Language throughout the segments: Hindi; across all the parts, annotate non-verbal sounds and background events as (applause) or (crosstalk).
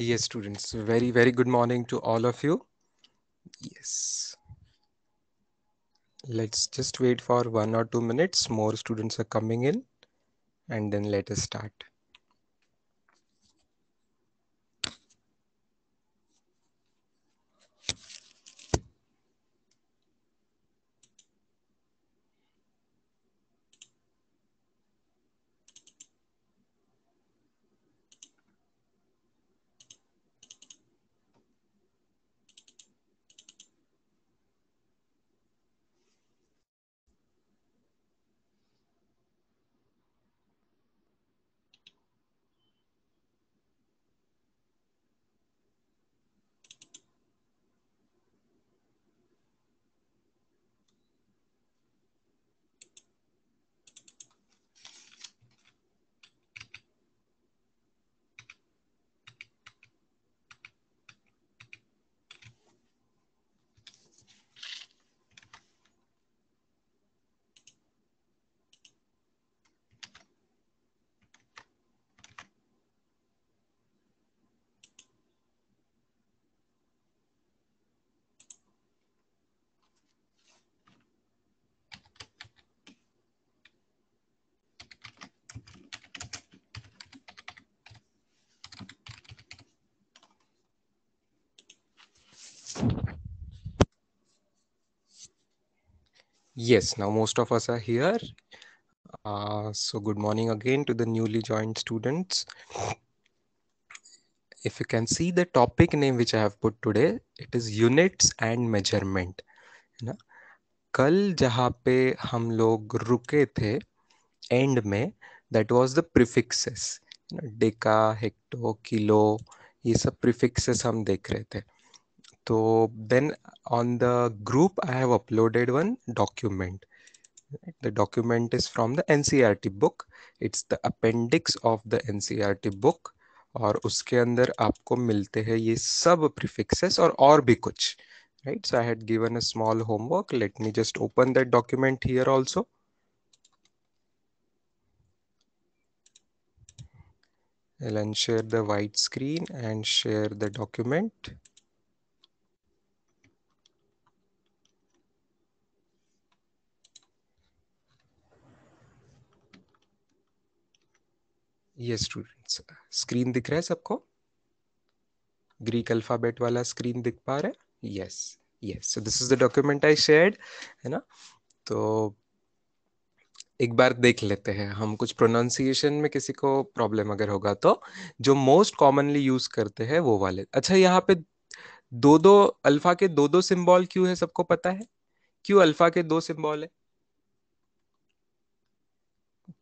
Yes, students, very, very good morning to all of you. Yes. Let's just wait for one or two minutes. More students are coming in and then let us start. Yes, now most of us are here. Uh, so good morning again to the newly joined students. If you can see the topic name which I have put today, it is units and measurement. kal ना? कल जहाँ पे हम लोग रुके थे एंड में that was the prefixes deca hecto kilo ये सब प्रिफिक्सेस हम देख रहे थे So then on the group, I have uploaded one document. The document is from the NCERT book. It's the appendix of the NCERT book. और उसके अंदर आपको मिलते हैं ये सब प्रिफिक्सेस और और भी कुछ right so i had given a small homework let me just open that document here also i'll unshare the white screen and share the document ये स्टूडेंट्स स्क्रीन दिख रहा है सबको ग्रीक अल्फाबेट वाला स्क्रीन दिख पा रहा है yes yes so this is the document I shared है ना तो एक बार देख लेते हैं हम कुछ प्रोनाउंसिएशन में किसी को प्रॉब्लम अगर होगा तो जो मोस्ट कॉमनली यूज करते हैं वो वाले अच्छा यहाँ पे दो दो अल्फा के दो दो सिंबल क्यों है सबको पता है क्यों अल्फा के दो सिंबल है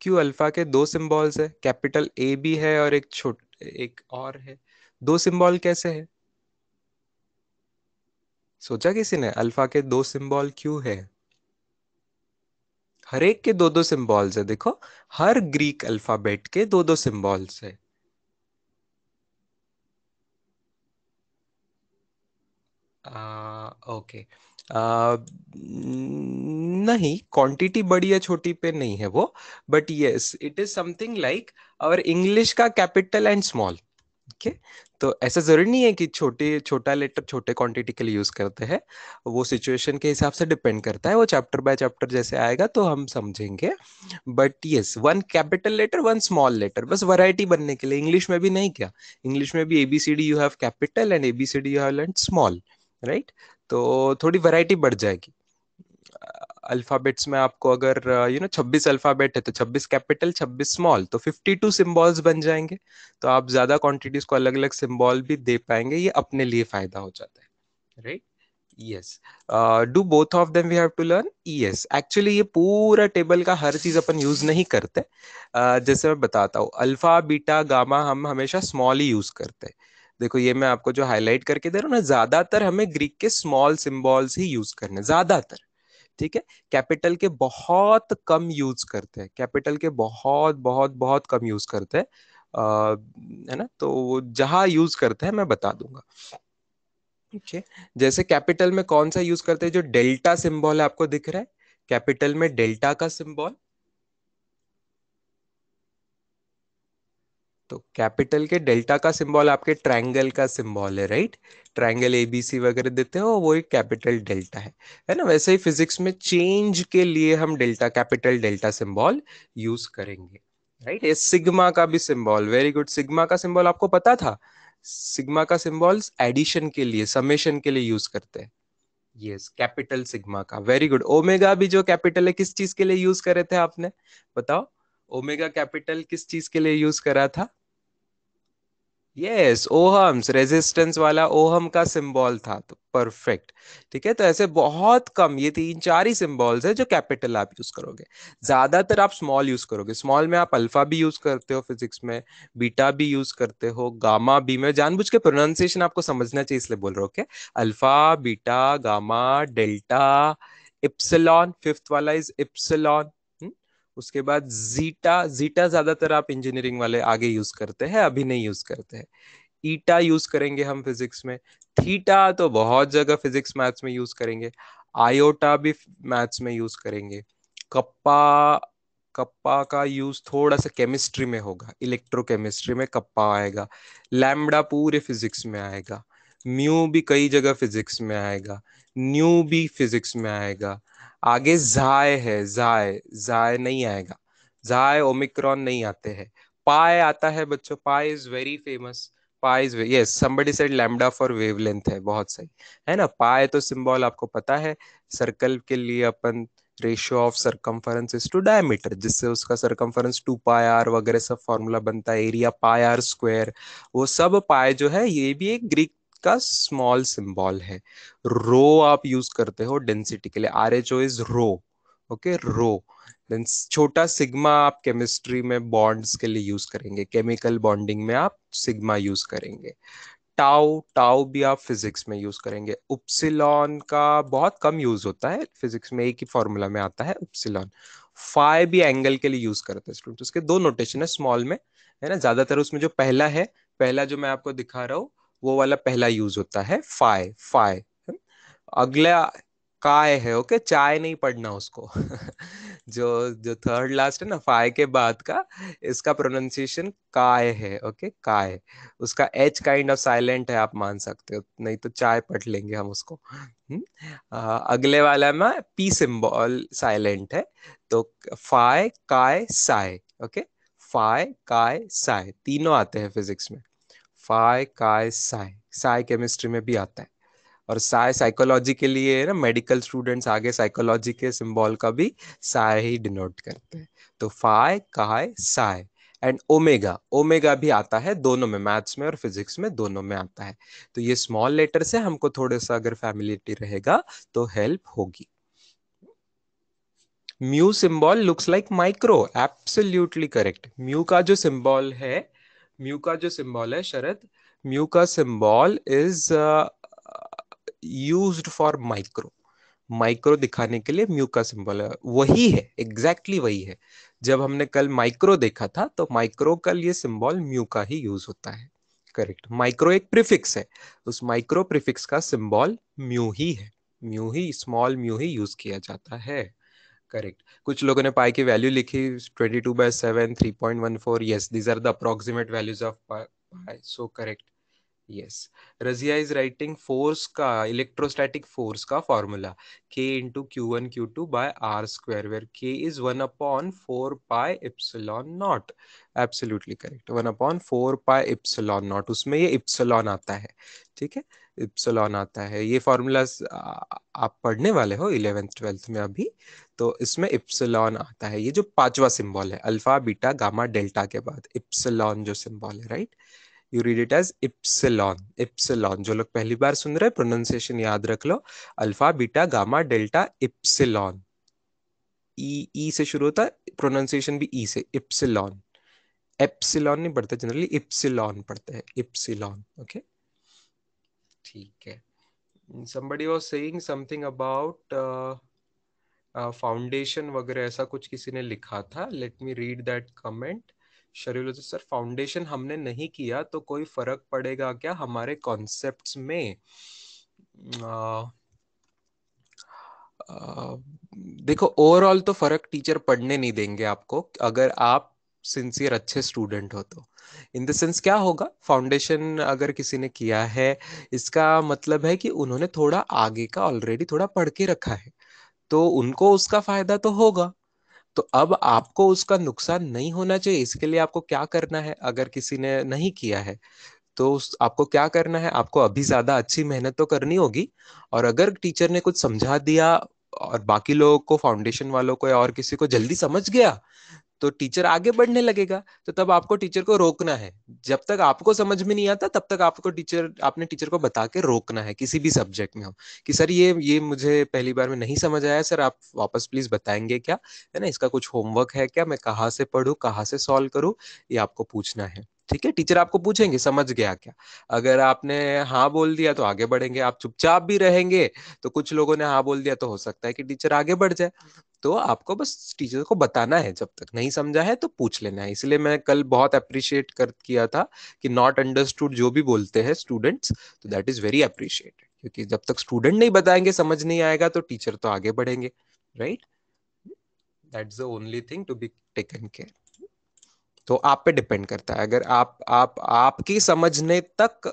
क्यू अल्फा के दो सिंबल्स है कैपिटल ए भी है और एक छोट एक और है दो सिंबल कैसे है सोचा किसी ने अल्फा के दो सिंबल क्यों है हर एक के दो दो सिंबल्स है देखो हर ग्रीक अल्फाबेट के दो दो सिंबल्स है आ, ओके नहीं क्वांटिटी बड़ी या छोटी पे नहीं है वो but yes it is something like और इंग्लिश का कैपिटल एंड स्मॉल ओके तो ऐसा जरूरी नहीं है कि छोटे छोटा लेटर छोटे क्वांटिटी के लिए यूज करते हैं वो सिचुएशन के हिसाब से डिपेंड करता है वो चैप्टर बाय चैप्टर जैसे आएगा तो हम समझेंगे but yes one capital letter one small letter बस वैरायटी बनने के लिए इंग्लिश में भी नहीं क्या इंग्लिश में भी ABCD you have capital and ABCD you have learn small right तो थोड़ी वैरायटी बढ़ जाएगी अल्फाबेट्स में आपको अगर यू नो 26 अल्फाबेट है तो 26 कैपिटल 26 स्मॉल तो 52 सिंबल्स बन जाएंगे तो आप ज्यादा क्वांटिटीज को अलग अलग सिंबल भी दे पाएंगे ये अपने लिए फायदा हो जाता है right yes do both of them we have to learn yes actually ये पूरा टेबल का हर चीज अपन यूज नहीं करते uh, जैसे मैं बताता हूँ अल्फा बीटा गामा हम हमेशा स्मॉल ही यूज करते हैं देखो ये मैं आपको जो हाईलाइट करके दे रहा हूँ ना ज्यादातर हमें ग्रीक के स्मॉल सिम्बॉल्स ही यूज करने ज्यादातर ठीक है कैपिटल के बहुत कम यूज करते हैं कैपिटल के बहुत बहुत बहुत कम यूज करते हैं है ना तो जहां यूज करते हैं मैं बता दूंगा okay. जैसे कैपिटल में कौन सा यूज करते हैं जो डेल्टा सिंबल आपको दिख रहा है कैपिटल में डेल्टा का सिंबल तो कैपिटल के डेल्टा का सिंबल आपके ट्रायंगल का सिंबल है राइट ट्रायंगल एबीसी वगैरह देते हो वो एक कैपिटल डेल्टा है है ना वैसे ही फिजिक्स में चेंज के लिए हम delta capital delta symbol use करेंगे राइट ये सिग्मा का भी सिंबल वेरी गुड सिग्मा का सिंबल आपको पता था सिग्मा का सिंबल एडिशन के लिए समेशन के लिए यूज करते हैं यस कैपिटल सिग्मा का वेरी गुड ओमेगा भी जो कैपिटल है किस चीज के लिए यूज करे थे आपने बताओ ओमेगा कैपिटल किस चीज के लिए यूज करा था यस ओहम्स रेजिस्टेंस वाला ओहम का सिंबल था तो परफेक्ट ठीक है तो ऐसे बहुत कम ये तीन चार ही सिंबल्स है जो कैपिटल आप यूज करोगे ज्यादातर आप स्मॉल यूज करोगे स्मॉल में आप अल्फा भी यूज करते हो फिजिक्स में बीटा भी यूज करते हो गामा भी मैं जानबूझ के प्रोनाउंसिएशन आपको समझना चाहिए इसलिए बोल रहा हूँ okay alpha beta gamma delta epsilon fifth वाला इज इप्सलॉन उसके बाद जीटा जीटा ज्यादातर आप इंजीनियरिंग वाले आगे यूज करते हैं अभी नहीं यूज करते हैं ईटा यूज करेंगे हम फिजिक्स में थीटा तो बहुत जगह फिजिक्स मैथ्स में यूज करेंगे आयोटा भी मैथ्स में यूज करेंगे कप्पा कप्पा का यूज थोड़ा सा केमिस्ट्री में होगा इलेक्ट्रोकेमिस्ट्री में कप्पा आएगा लैम्बडा पूरे फिजिक्स में आएगा म्यू भी कई जगह फिजिक्स में आएगा न्यू भी फिजिक्स में आएगा आगे जाय है जाय जाय नहीं आएगा जाय ओमिक्रॉन नहीं आते हैं पाए आता है बच्चों pi is very famous pi is yes somebody said lambda for wavelength है बहुत सही है ना पाए तो सिंबल आपको पता है सर्कल के लिए अपन ratio of circumference to diameter जिससे उसका सरकमफरेंस टू पाई आर वगैरह सब फॉर्मूला बनता है एरिया पाई आर स्क्वायर वो सब पाए जो है ये भी एक ग्रीक का स्मॉल सिंबल है रो आप यूज करते हो डेंसिटी के लिए R H O is rho okay rho then छोटा सिग्मा आप केमिस्ट्री में बॉन्ड्स के लिए यूज करेंगे केमिकल बॉन्डिंग में आप सिग्मा यूज करेंगे टाउ टाउ भी आप फिजिक्स में यूज करेंगे उपसिलॉन का बहुत कम यूज होता है फिजिक्स में एक ही फॉर्मूला में आता है उपसिलॉन फाइ भी एंगल के लिए यूज करते हैं स्टूडेंट्स उसके दो नोटेशन है स्मॉल में है ना ज्यादातर उसमें जो पहला है पहला जो मैं आपको दिखा रहा हूँ वो वाला पहला यूज होता है फाय फाय अगला काय है ओके चाय नहीं पढ़ना उसको (laughs) जो जो थर्ड लास्ट है ना फाय के बाद का इसका प्रोनाउंसिएशन काय है ओके काय उसका एच काइंड ऑफ साइलेंट है आप मान सकते हो नहीं तो चाय पढ़ लेंगे हम उसको हम्म? आ, अगले वाला में पी सिंबल साइलेंट है तो फाय काय साय ओके फाय काय साय तीनों आते हैं फिजिक्स में फाय काय साय साय केमिस्ट्री में भी आता है और साय साइकोलॉजी के लिए ना मेडिकल स्टूडेंट्स आगे साइकोलॉजी के सिंबल का भी साय ही डिनोट करते हैं तो फाय काय साय एंड ओमेगा ओमेगा भी आता है दोनों में मैथ्स में और फिजिक्स में दोनों में आता है तो ये स्मॉल लेटर से हमको थोड़ा सा अगर फैमिलिटी रहेगा तो हेल्प होगी mu symbol looks like micro absolutely correct mu का जो सिंबल है म्यू का जो सिंबल है शरद म्यू का symbol is used for micro micro दिखाने के लिए म्यू का सिंबल है वही है एग्जैक्टली exactly वही है जब हमने कल माइक्रो देखा था तो माइक्रो कल ये सिंबल म्यू का ही यूज होता है करेक्ट माइक्रो एक प्रिफिक्स है उस माइक्रो प्रिफिक्स का सिंबल म्यू ही है म्यू ही स्मॉल म्यू ही यूज किया जाता है करेक्ट कुछ लोगों ने पाई की वैल्यू लिखी twenty two three point one four yes these are the approximate values of pi so correct yes Razia is writing force का इलेक्ट्रोस्टैटिक फोर्स का formula k into q one q two by are square where k is one upon four pi epsilon naught absolutely correct one upon four pi epsilon naught उसमें ये इप्सलॉन आता है ठीक है इप्सलॉन आता है ये फॉर्मूला आप पढ़ने वाले हो इलेवेंथ ट्वेल्थ में अभी तो इसमें इप्सलॉन आता है ये जो पांचवा सिंबल है अल्फा बीटा गामा डेल्टा के बाद इप्सलॉन जो सिंबल है right right? You read it as epsilon epsilon जो लोग पहली बार सुन रहे हैं प्रोनाउंसिएशन याद रख लो alpha beta gamma delta epsilon E E से शुरू होता है प्रोनाउंसिएशन भी ई e से इप्सिलॉन एप्सिलॉन नहीं पढ़ते जनरली इप्सिलॉन पढ़ते हैं इप्सिलॉन ओके ठीक है somebody was saying something about uh, uh, foundation वगैरह ऐसा कुछ किसी ने लिखा था let me read that comment शरीलोजिस्ट सर फाउंडेशन हमने नहीं किया तो कोई फर्क पड़ेगा क्या हमारे कॉन्सेप्ट्स में आ, आ, देखो ओवरऑल तो फर्क टीचर पढ़ने नहीं देंगे आपको अगर आप सिंसियर अच्छे स्टूडेंट हो तो इन द सेंस क्या होगा फाउंडेशन अगर किसी ने किया है इसका मतलब है कि उन्होंने थोड़ा आगे का ऑलरेडी थोड़ा पढ़ के रखा है तो उनको उसका फायदा तो होगा तो अब आपको उसका नुकसान नहीं होना चाहिए इसके लिए आपको क्या करना है अगर किसी ने नहीं किया है तो आपको क्या करना है आपको अभी ज्यादा अच्छी मेहनत तो करनी होगी और अगर टीचर ने कुछ समझा दिया और बाकी लोगों को फाउंडेशन वालों को या और किसी को जल्दी समझ गया तो टीचर आगे बढ़ने लगेगा तो तब आपको टीचर को रोकना है जब तक आपको समझ में नहीं आता तब तक आपको टीचर आपने टीचर को बता के रोकना है किसी भी सब्जेक्ट में हो कि सर ये ये मुझे पहली बार में नहीं समझ आया सर आप वापस प्लीज बताएंगे क्या है ना इसका कुछ होमवर्क है क्या मैं कहाँ से पढ़ू कहाँ से सॉल्व करूँ ये आपको पूछना है ठीक है टीचर आपको पूछेंगे समझ गया क्या अगर आपने हाँ बोल दिया तो आगे बढ़ेंगे आप चुपचाप भी रहेंगे तो कुछ लोगों ने हाँ बोल दिया तो हो सकता है कि टीचर आगे बढ़ जाए तो आपको बस टीचर को बताना है जब तक नहीं समझा है तो पूछ लेना है इसलिए मैं कल बहुत अप्रिशिएट कर किया था कि नॉट अंडरस्टूड जो भी बोलते हैं स्टूडेंट्स तो दैट इज वेरी अप्रिशिएटेड क्योंकि जब तक स्टूडेंट नहीं बताएंगे समझ नहीं आएगा तो टीचर तो आगे बढ़ेंगे right that's the only thing to be taken care तो आप पे डिपेंड करता है अगर आप आप आपकी समझने तक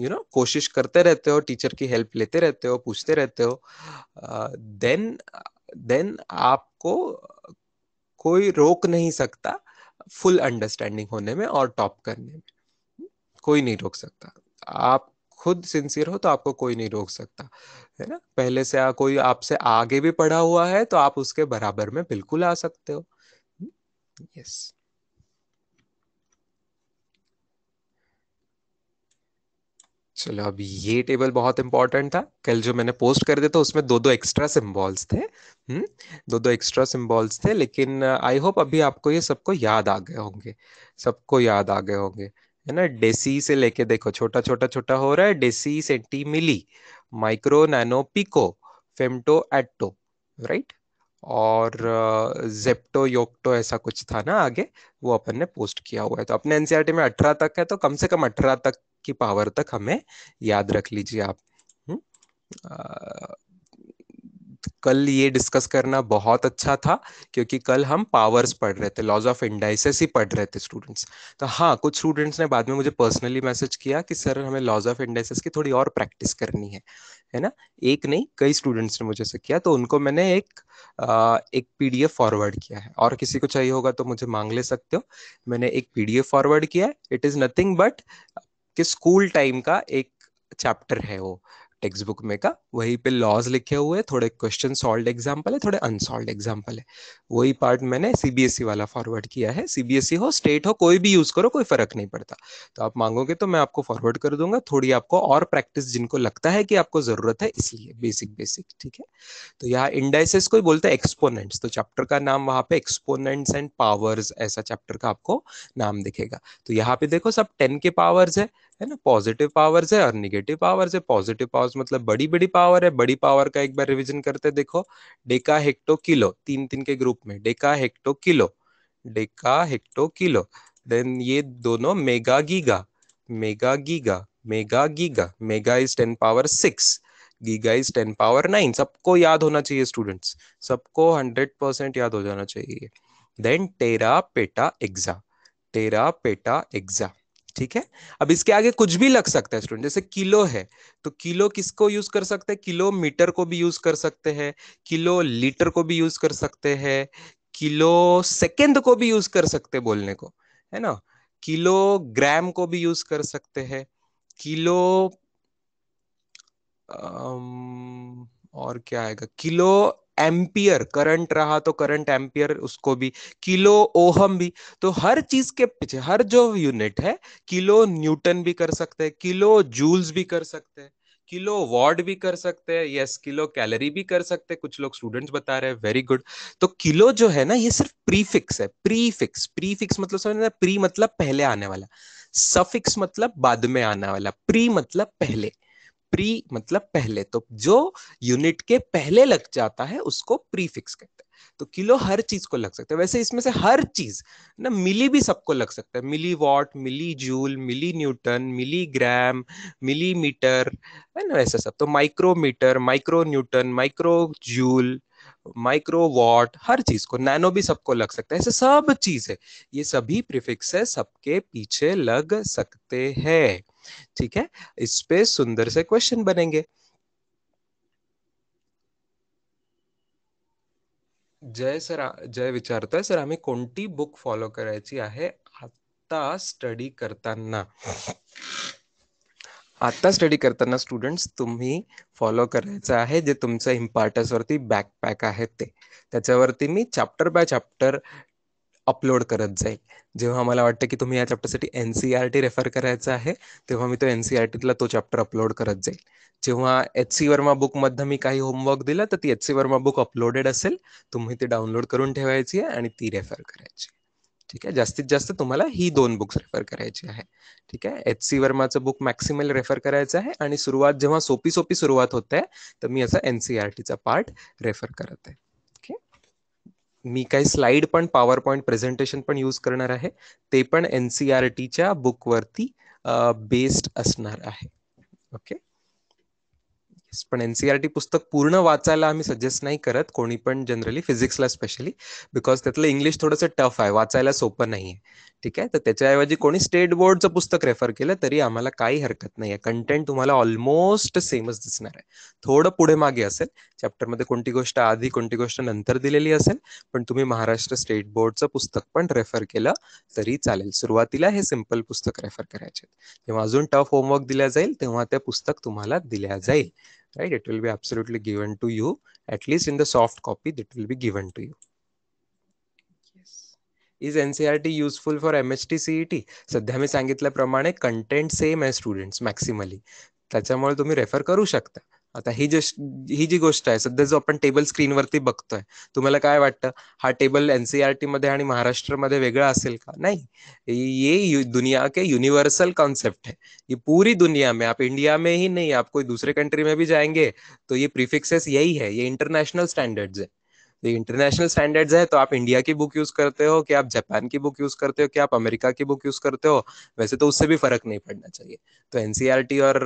यू नो कोशिश करते रहते हो टीचर की हेल्प लेते रहते हो पूछते रहते हो देन देन आपको कोई रोक नहीं सकता फुल अंडरस्टैंडिंग होने में और टॉप करने में कोई नहीं रोक सकता आप खुद सिंसियर हो तो आपको कोई नहीं रोक सकता है ना पहले से आ, कोई आपसे आगे भी पढ़ा हुआ है तो आप उसके बराबर में बिल्कुल आ सकते हो यस हम्म, yes. चलो अब ये टेबल बहुत इंपॉर्टेंट था कल जो मैंने पोस्ट कर दिया था उसमें दो दो एक्स्ट्रा सिम्बॉल्स थे हम्म दो दो एक्स्ट्रा सिम्बॉल्स थे लेकिन आई uh, होप अभी आपको ये सबको याद आ गए होंगे सबको याद आ गए होंगे है ना डेसी से लेके देखो छोटा छोटा छोटा हो रहा है deci centi milli micro nano pico femto atto right और जेप्टो योक्टो ऐसा कुछ था ना आगे वो अपन ने पोस्ट किया हुआ है तो अपने एनसीआरटी e में अठारह तक है तो कम से कम अठारह तक की पावर तक हमें याद रख लीजिए आप आ, हम्म, कल ये डिस्कस करना बहुत अच्छा था क्योंकि कल हम पावर्स पढ़ रहे थे लॉज ऑफ इंडाइसेस ही पढ़ रहे थे स्टूडेंट्स तो हाँ कुछ स्टूडेंट्स ने बाद में मुझे पर्सनली मैसेज किया कि सर हमें लॉज ऑफ इंडाइसेस की थोड़ी और प्रैक्टिस करनी है है ना एक नहीं कई स्टूडेंट्स ने मुझे से किया तो उनको मैंने एक आ, एक पीडीएफ फॉरवर्ड किया है और किसी को चाहिए होगा तो मुझे मांग ले सकते हो मैंने एक पीडीएफ फॉरवर्ड किया है इट इज नथिंग बट कि स्कूल टाइम का एक चैप्टर है वो टेक्स्ट बुक में का वहीं पे लॉज लिखे हुए थोड़े क्वेश्चन सॉल्व एग्जाम्पल है थोड़े अनसॉल्व एग्जाम्पल है वही पार्ट मैंने सीबीएसई e वाला फॉरवर्ड किया है सीबीएसई e हो स्टेट हो कोई भी यूज करो कोई फर्क नहीं पड़ता तो आप मांगोगे तो मैं आपको फॉरवर्ड कर दूंगा थोड़ी आपको और प्रैक्टिस जिनको लगता है कि आपको जरूरत है इसलिए बेसिक बेसिक ठीक है तो यहाँ इंडाइसेस को बोलते हैं एक्सपोनेंट्स तो चैप्टर का नाम वहां पे एक्सपोनेंट्स एंड पावर्स ऐसा चैप्टर का आपको नाम दिखेगा तो यहाँ पे देखो सब टेन के पावर्स है है ना पॉजिटिव पावर्स है और निगेटिव पावर्स है पॉजिटिव पावर्स मतलब बड़ी बड़ी पावर है बड़ी पावर का एक बार रिविजन करते देखो डेका हेक्टो किलो तीन तीन के ग्रुप में deca hecto kilo deca hecto kilo then ये दोनों mega giga mega giga mega giga mega is ten power six giga is ten power nine सबको याद होना चाहिए स्टूडेंट्स सबको हंड्रेड परसेंट याद हो जाना चाहिए then tera peta exa tera peta exa ठीक है अब इसके आगे कुछ भी लग सकता है स्टूडेंट जैसे किलो है तो किलो किसको यूज कर सकते हैं किलोमीटर को भी यूज कर सकते हैं किलो लीटर को भी यूज कर सकते हैं किलो सेकेंड को भी यूज कर सकते बोलने को है ना किलो ग्राम को भी यूज कर सकते हैं किलो और क्या आएगा किलो एम्पियर करंट रहा तो करंट एम्पियर उसको भी किलो ओहम भी तो हर चीज के पीछे हर जो यूनिट है किलो न्यूटन भी कर सकते हैं किलो जूल्स भी कर सकते हैं किलो वॉट भी कर सकते हैं यस किलो कैलोरी भी कर सकते हैं कुछ लोग स्टूडेंट्स बता रहे हैं वेरी गुड तो किलो जो है ना ये सिर्फ प्रीफिक्स है प्रीफिक्स प्रीफिक्स मतलब समझना प्री मतलब पहले आने वाला सफिक्स मतलब बाद में आने वाला प्री मतलब पहले प्री मतलब पहले तो जो यूनिट के पहले लग जाता है उसको प्रीफिक्स कहते हैं तो किलो हर चीज को लग सकता है वैसे इसमें से हर चीज ना मिली भी सबको लग सकता है milli watt milli joule milli newton milli gram milli metre है ना वैसे सब तो micrometre micro newton micro joule micro watt हर चीज को नैनो भी सबको लग सकता है ऐसे सब चीज है ये सभी प्रिफिक्स है सबके पीछे लग सकते हैं ठीक है इस पे सुंदर से क्वेश्चन बनेंगे जय सर जय विचारतोय सर हमें कोणती बुक फॉलो करायची है आता स्टडी करता ना आता स्टडी करताना स्टुडंट्स तुम्ही फॉलो करायचं आहे जे तुमचं इम्पॉर्टन्सवरती बॅकपॅक आहे ते त्याच्यावरती मी चॅप्टर बाय चॅप्टर अपलोड करत जाईल जेव्हा मला वाटतं की तुम्ही या चॅप्टरसाठी N C R T refer करायचं आहे तेव्हा मी तो एन सी आर टीला तो चॅप्टर अपलोड करत जाईल जेव्हा एच सी वर्मा बुकमधनं मी काही होमवर्क दिला तर ती H C Verma book uploaded असेल तुम्ही ती डाउनलोड करून ठेवायची आहे आणि ती रेफर करायची ठीक आहे जास्तीत जास्त तुम्हाला ही दोन बुक्स रेफर करायची आहे ठीक आहे एच सी वर्माचं बुक मॅक्सिमल रेफर करायचं आहे आणि सुरुवात जेव्हा सोपी सोपी सुरुवात होते तर मी असं एनसीआरटीचा पार्ट रेफर करत आहे ओके मी काही स्लाइड पण पॉवर पॉईंट प्रेझेंटेशन पण यूज करणार आहे ते पण एनसीआरटीच्या सी आर बुकवरती बेस्ड असणार आहे ओके पण एनसीआरटी e पुस्तक पूर्ण वाचायला आम्ही सजेस्ट नाही करत कोणी पण जनरली फिजिक्सला स्पेशली बिकॉज त्यातलं इंग्लिश थोडंसं टफ आहे वाचायला सोपं नाही आहे ठीक आहे तर त्याच्याऐवजी कोणी स्टेट बोर्डचं पुस्तक रेफर केलं तरी आम्हाला काही हरकत नाही आहे कंटेंट तुम्हाला ऑलमोस्ट सेमच दिसणार आहे थोडं पुढे मागे असेल चॅप्टरमध्ये कोणती गोष्ट आधी कोणती गोष्ट नंतर दिलेली असेल पण तुम्ही महाराष्ट्र स्टेट बोर्डचं पुस्तक पण रेफर केलं तरी चालेल सुरुवातीला हे सिम्पल पुस्तक रेफर करायचे जेव्हा अजून टफ होमवर्क दिल्या जाईल तेव्हा ते पुस्तक तुम्हाला दिल्या जाईल right? It will be absolutely given to you, at least in the soft copy that will be given to you. Yes. Is NCRT useful for MHT CET? सध्या मी सांगितल्याप्रमाणे कंटेंट सेम आहे स्टुडंट्स मॅक्सिमली त्याच्यामुळे तुम्ही रेफर करू शकता आता ही जे ही जी गोष्ट आहे सध्या जो आपण टेबल स्क्रीन स्क्रीनवरती बघतोय तुम्हाला काय वाटतं हा टेबल एनसीआरटी e मध्ये आणि महाराष्ट्रामध्ये वेगळा असेल का नाही ये दुनिया के यूनिवर्सल कॉन्सेप्ट है ये पूरी दुनिया में आप इंडिया में ही नहीं आप कोई दूसरे कंट्री में भी जाएंगे तो ये प्रीफिक्सेस यही है ये इंटरनेशनल स्टैंडर्ड्स है इंटरनेशनल स्टैंडर्ड्स है तो आप इंडिया की बुक यूज करते हो कि आप जापान की बुक यूज करते हो कि आप अमेरिका की बुक यूज करते हो वैसे तो उससे भी फर्क नहीं पड़ना चाहिए तो एनसीआर e और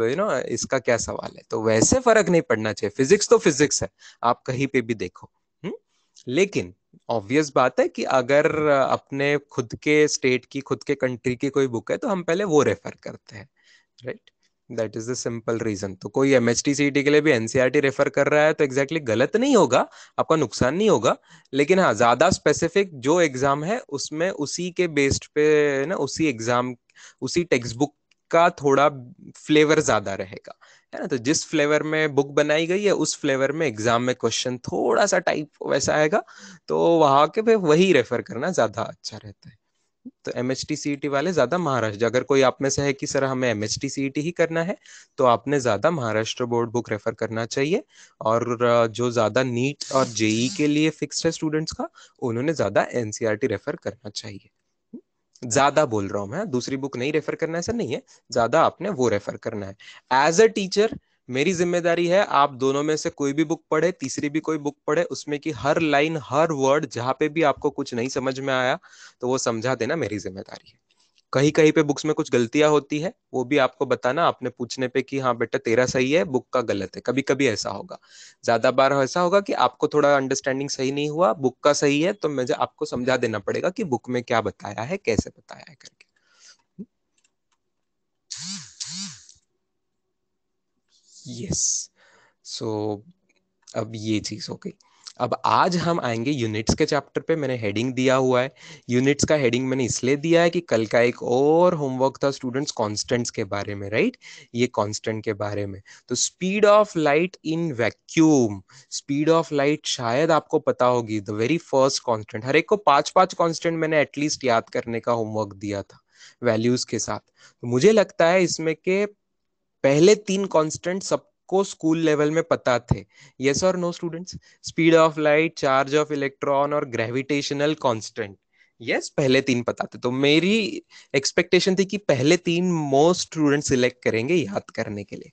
यू uh, नो इसका क्या सवाल है तो वैसे फर्क नहीं पड़ना चाहिए फिजिक्स तो फिजिक्स है आप कहीं पे भी देखो हम्म। लेकिन ऑब्वियस बात है कि अगर uh, अपने खुद के स्टेट की खुद के कंट्री की कोई बुक है तो हम पहले वो रेफर करते हैं right right? That is the simple reason तो कोई एम एच e के लिए भी एनसीआरटी रेफर e कर रहा है तो एग्जैक्टली exactly गलत नहीं होगा आपका नुकसान नहीं होगा लेकिन हाँ ज्यादा स्पेसिफिक जो एग्जाम है उसमें उसी के बेस्ड पे ना उसी एग्जाम उसी टेक्स्ट बुक का थोड़ा फ्लेवर ज्यादा रहेगा है ना तो जिस फ्लेवर में बुक बनाई गई है उस फ्लेवर में एग्जाम में क्वेश्चन थोड़ा सा टाइप वैसा आएगा तो वहां के पे वही रेफर करना ज्यादा अच्छा रहता है तो एम एच टी वाले ज्यादा महाराष्ट्र अगर कोई आप में से है कि सर हमें M H T C T ही करना है तो आपने ज्यादा महाराष्ट्र बोर्ड बुक रेफर करना चाहिए और जो ज्यादा नीट और जेई के लिए फिक्स्ड है स्टूडेंट्स का उन्होंने ज्यादा टी e रेफर करना चाहिए ज्यादा बोल रहा हूँ मैं दूसरी बुक नहीं रेफर करना ऐसा नहीं है ज्यादा आपने वो रेफर करना है एज अ टीचर मेरी जिम्मेदारी है आप दोनों में से कोई भी बुक पढ़े तीसरी भी कोई बुक पढ़े उसमें की हर लाइन हर वर्ड जहाँ पे भी आपको कुछ नहीं समझ में आया तो वो समझा देना मेरी जिम्मेदारी है कहीं कहीं पे बुक्स में कुछ गलतियां होती है वो भी आपको बताना आपने पूछने पे कि हाँ बेटा तेरा सही है बुक का गलत है कभी कभी ऐसा होगा ज्यादा बार ऐसा होगा कि आपको थोड़ा अंडरस्टैंडिंग सही नहीं हुआ बुक का सही है तो मुझे आपको समझा देना पड़ेगा कि बुक में क्या बताया है कैसे बताया है करके यस सो अब ये चीज हो गई अब आज हम आएंगे यूनिट्स के चैप्टर पे मैंने हेडिंग दिया हुआ है यूनिट्स का हेडिंग मैंने इसलिए दिया है कि कल का एक और होमवर्क था स्टूडेंट्स कांस्टेंट्स के बारे में राइट ये कांस्टेंट के बारे में तो speed of light in vacuum speed of light शायद आपको पता होगी द वेरी फर्स्ट कॉन्स्टेंट हर एक को पांच पांच कॉन्स्टेंट मैंने एटलीस्ट याद करने का होमवर्क दिया था वैल्यूज के साथ तो मुझे लगता है इसमें के पहले तीन कांस्टेंट सबको स्कूल लेवल में पता थे यस और no students speed of light charge of electron और ग्रेविटेशनल कांस्टेंट यस पहले तीन पता थे तो मेरी एक्सपेक्टेशन थी कि पहले तीन मोस्ट स्टूडेंट सिलेक्ट करेंगे याद करने के लिए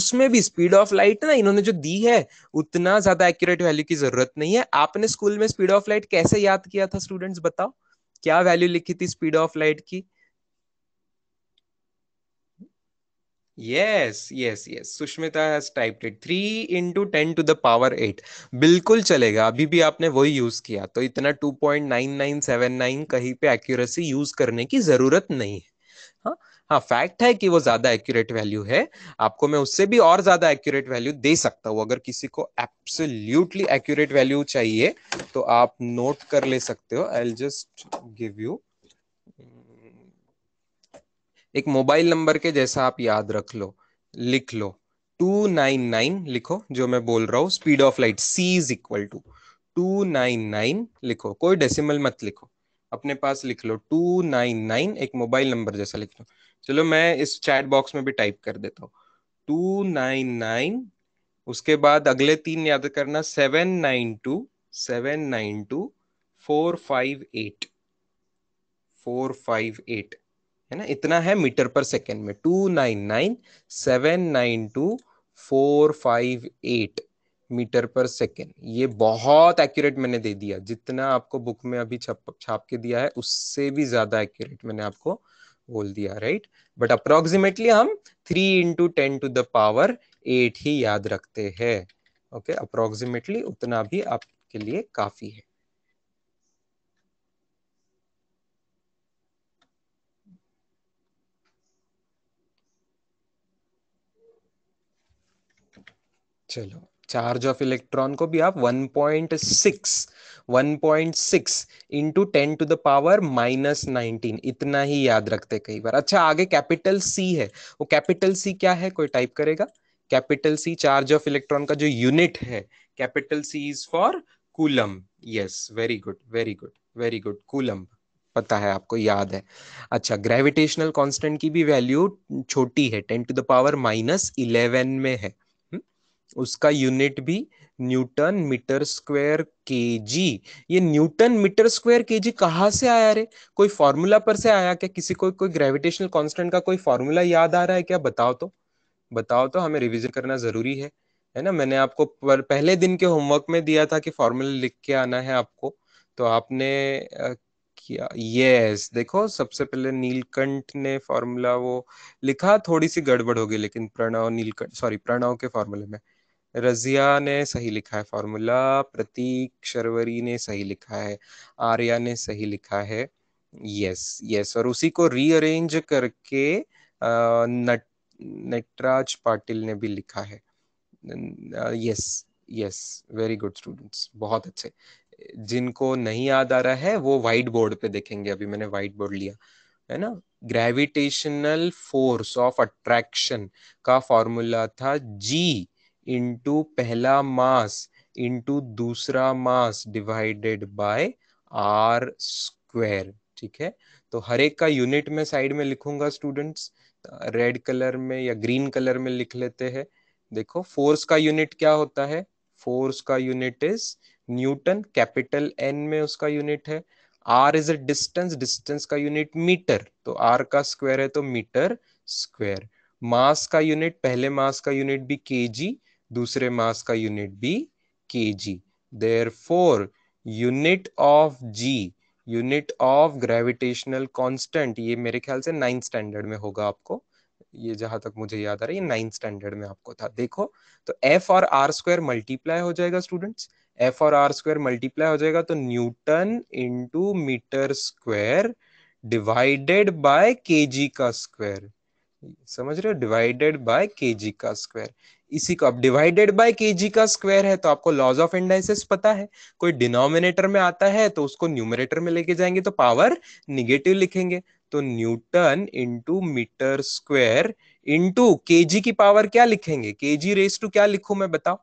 उसमें भी स्पीड ऑफ लाइट ना इन्होंने जो दी है उतना ज्यादा एक्यूरेट वैल्यू की जरूरत नहीं है आपने स्कूल में स्पीड ऑफ लाइट कैसे याद किया था स्टूडेंट्स बताओ क्या वैल्यू लिखी थी स्पीड ऑफ लाइट की yes yes yes Sushmita has typed it three into ten to the power eight बिल्कुल चलेगा अभी भी आपने वही यूज किया तो इतना two point nine nine seven nine कहीं पे एक्यूरेसी यूज करने की जरूरत नहीं है हाँ हाँ फैक्ट है कि वो ज्यादा एक्यूरेट वैल्यू है आपको मैं उससे भी और ज्यादा एक्यूरेट वैल्यू दे सकता हूँ अगर किसी को एब्सोल्यूटली एक्यूरेट वैल्यू चाहिए तो आप नोट कर ले सकते हो आई जस्ट गिव यू एक मोबाइल नंबर के जैसा आप याद रख लो लिख लो 299 लिखो जो मैं बोल रहा हूँ speed of light C is equal to 299 लिखो कोई डेसिमल मत लिखो अपने पास लिख लो 299 एक मोबाइल नंबर जैसा लिख लो चलो मैं इस चैट बॉक्स में भी टाइप कर देता हूँ 299 उसके बाद अगले तीन याद करना 792 792 458 458 है ना इतना है मीटर पर सेकेंड में two nine nine seven nine two four five eight metre per second ये बहुत एक्यूरेट मैंने दे दिया जितना आपको बुक में अभी छप छाप के दिया है उससे भी ज्यादा एक्यूरेट मैंने आपको बोल दिया राइट बट अप्रोक्सीमेटली हम three into ten to the power eight ही याद रखते हैं ओके अप्रोक्सीमेटली उतना भी आपके लिए काफी है चलो चार्ज ऑफ इलेक्ट्रॉन को भी आप 1.6 1.6 into ten to the power minus nineteen इतना ही याद रखते कई बार अच्छा आगे कैपिटल सी है वो कैपिटल सी क्या है कोई टाइप करेगा capital C charge of electron का जो यूनिट है capital C is for coulomb yes very good very good very good coulomb पता है आपको याद है अच्छा ग्रेविटेशनल कांस्टेंट की भी वैल्यू छोटी है ten to the power minus eleven में है उसका यूनिट भी न्यूटन मीटर स्क्वायर केजी ये न्यूटन मीटर स्क्वायर केजी कहाँ से आया रे कोई फॉर्मूला पर से आया क्या किसी को कोई ग्रेविटेशनल कांस्टेंट का कोई फॉर्मूला याद आ रहा है क्या बताओ तो बताओ तो हमें रिविजन करना जरूरी है है ना मैंने आपको पर, पहले दिन के होमवर्क में दिया था कि फॉर्मूला लिख के आना है आपको तो आपने किया यस देखो सबसे पहले नीलकंठ ने फॉर्मूला वो लिखा थोड़ी सी गड़बड़ होगी लेकिन प्रणव नीलकंठ सॉरी प्रणव के फॉर्मूले में रजिया ने सही लिखा है फॉर्मूला प्रतीक शर्वरी ने सही लिखा है आर्या ने सही लिखा है यस यस और उसी को रीअरेंज करके आ, नट नटराज पाटिल ने भी लिखा है yes yes very good students बहुत अच्छे जिनको नहीं याद आ रहा है वो वाइट बोर्ड पे देखेंगे अभी मैंने व्हाइट बोर्ड लिया है ना ग्रेविटेशनल फोर्स ऑफ अट्रैक्शन का फॉर्मूला था जी इंटू पहला मास इंटू दूसरा mass divided by are square ठीक है तो हर एक का यूनिट में साइड में लिखूंगा स्टूडेंट्स रेड कलर में या ग्रीन कलर में लिख लेते हैं देखो फोर्स का यूनिट क्या होता है फोर्स का unit is newton capital N में उसका यूनिट है R is a distance distance का यूनिट मीटर तो आर का स्क्वायर है तो मीटर स्क्वायर मास का यूनिट पहले मास का यूनिट भी के जी दूसरे मास का यूनिट भी K G therefore unit of G unit of gravitational constant ये मेरे ख्याल से नाइन्थ स्टैंडर्ड में होगा आपको ये जहां तक मुझे याद आ रहा है ये नाइन्थ स्टैंडर्ड में आपको था देखो तो एफ और आर स्क्वायर मल्टीप्लाई हो जाएगा स्टूडेंट्स एफ और आर स्क्वायर मल्टीप्लाई हो जाएगा तो newton into metre square divided by K का स्क्वायर समझ रहे हो डिवाइडेड बाय के जी का स्क्वायर इसी को अब डिवाइडेड बाय के जी का स्क्वायर है तो आपको लॉज ऑफ इंडाइसेस पता है कोई डिनोमिनेटर में आता है तो उसको न्यूमिनेटर में लेके जाएंगे तो पावर निगेटिव लिखेंगे तो newton into metre square into K G की पावर क्या लिखेंगे के जी रेस टू क्या लिखू मैं बताओ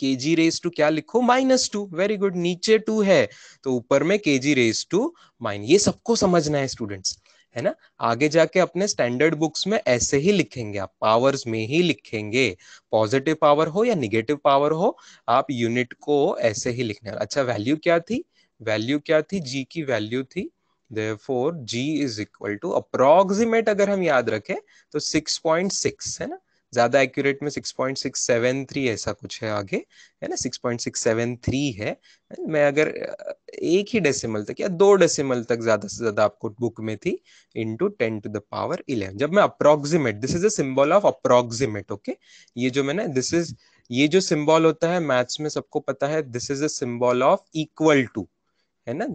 के जी रेस टू क्या लिखो माइनस टू वेरी गुड नीचे टू है तो ऊपर में के जी रेस टू माइन ये सबको समझना है स्टूडेंट्स है ना आगे जाके अपने स्टैंडर्ड बुक्स में ऐसे ही लिखेंगे आप पावर्स में ही लिखेंगे पॉजिटिव पावर हो या निगेटिव पावर हो आप यूनिट को ऐसे ही लिखने अच्छा वैल्यू क्या थी वैल्यू क्या थी जी की वैल्यू थी therefore G is equal to approximate अगर हम याद रखें तो 6.6 है ना ज्यादा एक्यूरेट में 6.673 ऐसा कुछ है आगे है ना 6.673 है मैं अगर एक ही डेसिमल तक या दो डेसिमल तक ज्यादा से ज्यादा आपको बुक में थी into ten to the power eleven जब मैं approximate this is a symbol of approximate okay ये जो मैंने दिस इज ये जो सिंबल होता है मैथ्स में सबको पता है this is a symbol of equal to है ना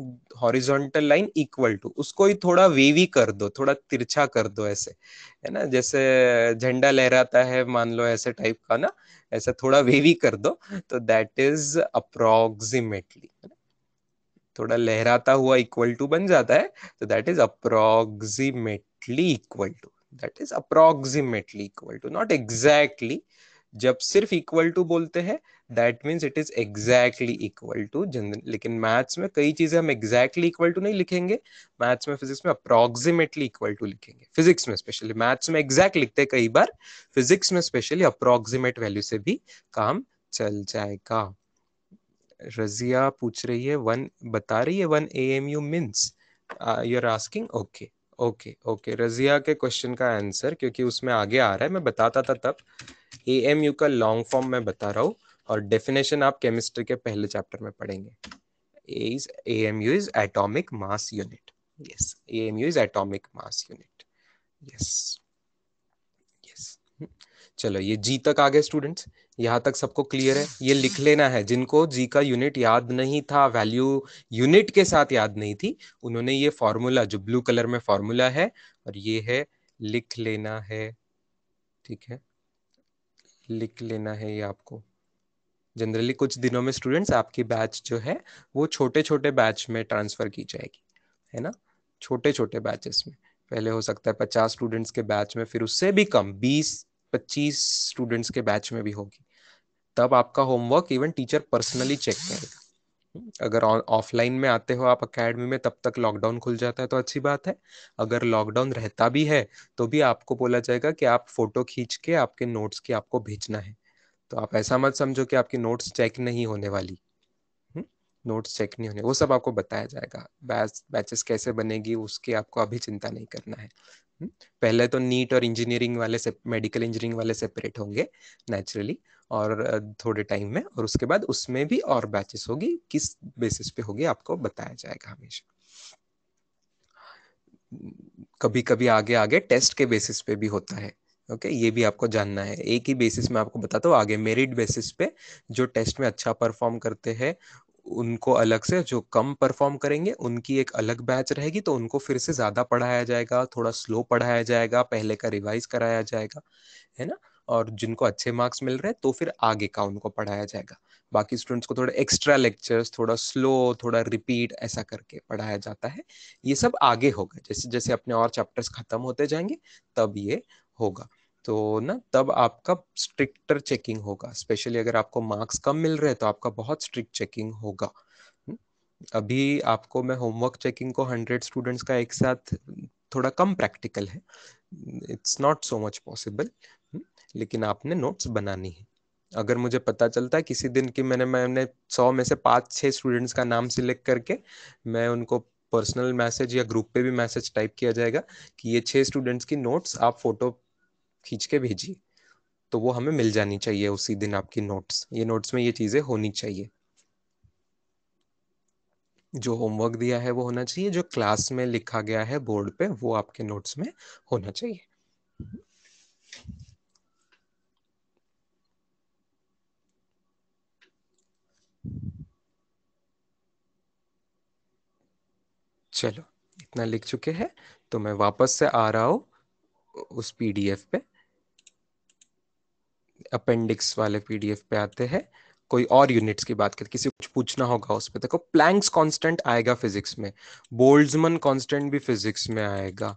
हॉरिजॉन्टल लाइन इक्वल टू उसको ही थोड़ा वेवी कर दो थोड़ा तिरछा कर दो ऐसे है ना जैसे झंडा लहराता है मान लो ऐसे टाइप का ना ऐसा थोड़ा वेवी कर दो तो दैट इज अप्रोक्सीमेटली थोड़ा लहराता हुआ इक्वल टू बन जाता है तो that is approximately equal to that is approximately equal to not exactly जब सिर्फ इक्वल टू बोलते हैं that means it is exactly equal to general लेकिन मैथ्स में कई चीजें हम एग्जैक्टली इक्वल टू नहीं लिखेंगे मैथ्स में फिजिक्स में अप्रोक्सीमेटली इक्वल टू लिखेंगे फिजिक्स में स्पेशली मैथ्स में एग्जैक्ट लिखते हैं कई बार फिजिक्स में स्पेशली अप्रोक्सीमेट वैल्यू से भी काम चल जाएगा रजिया पूछ रही है वन बता रही है one A M U means you are asking okay okay okay Razia के क्वेश्चन का आंसर क्योंकि उसमें आगे आ रहा है मैं बताता था तब ए एम यू का लॉन्ग फॉर्म मैं बता रहा हूँ और डेफिनेशन आप केमिस्ट्री के पहले चैप्टर में पढ़ेंगे is AMU is atomic mass unit. Yes, AMU चलो ये जी तक आ गए स्टूडेंट्स यहाँ तक सबको क्लियर है ये लिख लेना है जिनको जी का यूनिट याद नहीं था वैल्यू यूनिट के साथ याद नहीं थी उन्होंने ये फॉर्मूला जो ब्लू कलर में फॉर्मूला है और ये है लिख लेना है ठीक है लिख लेना है ये आपको जनरली कुछ दिनों में स्टूडेंट्स आपकी बैच जो है वो छोटे छोटे बैच में ट्रांसफर की जाएगी है ना छोटे छोटे बैचेस में पहले हो सकता है पचास स्टूडेंट्स के बैच में फिर उससे भी कम बीस पच्चीस स्टूडेंट्स के बैच में भी होगी तब आपका homework even teacher personally check करेगा अगर ऑफलाइन में आते हो आप अकेडमी में तब तक लॉकडाउन खुल जाता है तो अच्छी बात है अगर लॉकडाउन रहता भी है तो भी आपको बोला जाएगा कि आप फोटो खींच के आपके नोट्स की आपको भेजना है तो आप ऐसा मत समझो कि आपकी नोट्स चेक नहीं होने वाली नोट्स चेक नहीं होने वो सब आपको बताया जाएगा बैच बैचेस कैसे बनेगी उसकी आपको अभी चिंता नहीं करना है हम्म, पहले तो नीट और इंजीनियरिंग वाले से मेडिकल इंजीनियरिंग वाले सेपरेट होंगे नेचुरली और थोड़े टाइम में और उसके बाद उसमें भी और बैचेस होगी किस बेसिस पे होगी आपको बताया जाएगा हमेशा कभी कभी आगे आगे टेस्ट के बेसिस पे भी होता है ओके okay, ये भी आपको जानना है एक ही बेसिस में आपको बताता हूँ आगे मेरिट बेसिस पे जो टेस्ट में अच्छा परफॉर्म करते हैं उनको अलग से जो कम परफॉर्म करेंगे उनकी एक अलग बैच रहेगी तो उनको फिर से ज़्यादा पढ़ाया जाएगा थोड़ा स्लो पढ़ाया जाएगा पहले का रिवाइज कराया जाएगा है ना और जिनको अच्छे मार्क्स मिल रहे हैं तो फिर आगे का उनको पढ़ाया जाएगा बाकी स्टूडेंट्स को थोड़ा एक्स्ट्रा लेक्चर्स थोड़ा स्लो थोड़ा रिपीट ऐसा करके पढ़ाया जाता है ये सब आगे होगा जैसे जैसे अपने और चैप्टर्स खत्म होते जाएंगे तब ये होगा तो ना तब आपका स्ट्रिक्टर चेकिंग होगा स्पेशली अगर आपको मार्क्स कम मिल रहे हैं तो आपका बहुत स्ट्रिक्ट चेकिंग होगा हम्म? अभी आपको मैं होमवर्क चेकिंग को हंड्रेड स्टूडेंट्स का एक साथ थोड़ा कम प्रैक्टिकल है it's not so much possible लेकिन आपने नोट्स बनानी है अगर मुझे पता चलता है किसी दिन की मैंने मैंने सौ में से पाँच छः स्टूडेंट्स का नाम सिलेक्ट करके मैं उनको पर्सनल मैसेज या ग्रुप पे भी मैसेज टाइप किया जाएगा कि ये छः स्टूडेंट्स की नोट्स आप फोटो खींच के भेजिए तो वो हमें मिल जानी चाहिए उसी दिन आपकी नोट्स ये नोट्स में ये चीज़ें होनी चाहिए जो होमवर्क दिया है वो होना चाहिए जो क्लास में लिखा गया है बोर्ड पे वो आपके नोट्स में होना चाहिए चलो इतना लिख चुके हैं तो मैं वापस से आ रहा हूं उस पीडीएफ पे अपेंडिक्स वाले पीडीएफ पे आते हैं कोई और यूनिट्स की बात करें किसी कुछ पूछना होगा उस पर देखो प्लैंक्स कांस्टेंट आएगा फिजिक्स में बोल्ड्समन कांस्टेंट भी फिजिक्स में आएगा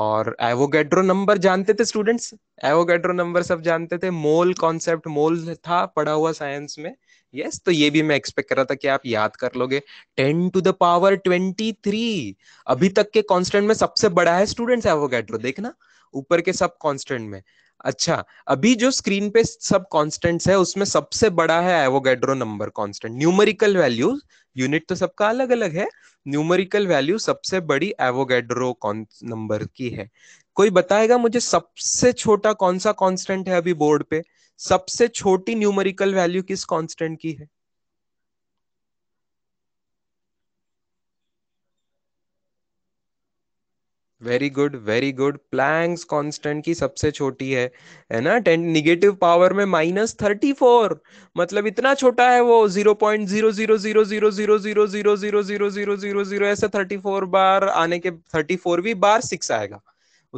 और एवोगेड्रो नंबर जानते थे स्टूडेंट्स एवोगेड्रो नंबर सब जानते थे मोल कॉन्सेप्ट मोल था पढ़ा हुआ साइंस में यस yes, तो ये भी मैं एक्सपेक्ट कर रहा था कि आप याद कर लोगे ten to the power twenty three अभी तक के कांस्टेंट में सबसे बड़ा है स्टूडेंट्स एवोगेड्रो देखना ऊपर के सब कांस्टेंट में अच्छा अभी जो स्क्रीन पे सब कांस्टेंट्स है उसमें सबसे बड़ा है Avogadro number constant numerical value unit तो सबका अलग अलग है न्यूमेरिकल वैल्यू सबसे बड़ी एवोगेड्रो नंबर की है कोई बताएगा मुझे सबसे छोटा कौन सा कांस्टेंट है अभी बोर्ड पे सबसे छोटी न्यूमेरिकल वैल्यू किस कॉन्स्टेंट की है very good very good Planck's constant की सबसे छोटी है है ना टेन निगेटिव पावर में माइनस थर्टी फोर मतलब इतना छोटा है वो zero point zero zero zero zero zero zero zero zero zero zero zero zero ऐसे थर्टी फोर बार आने के थर्टी फोर भी बार सिक्स आएगा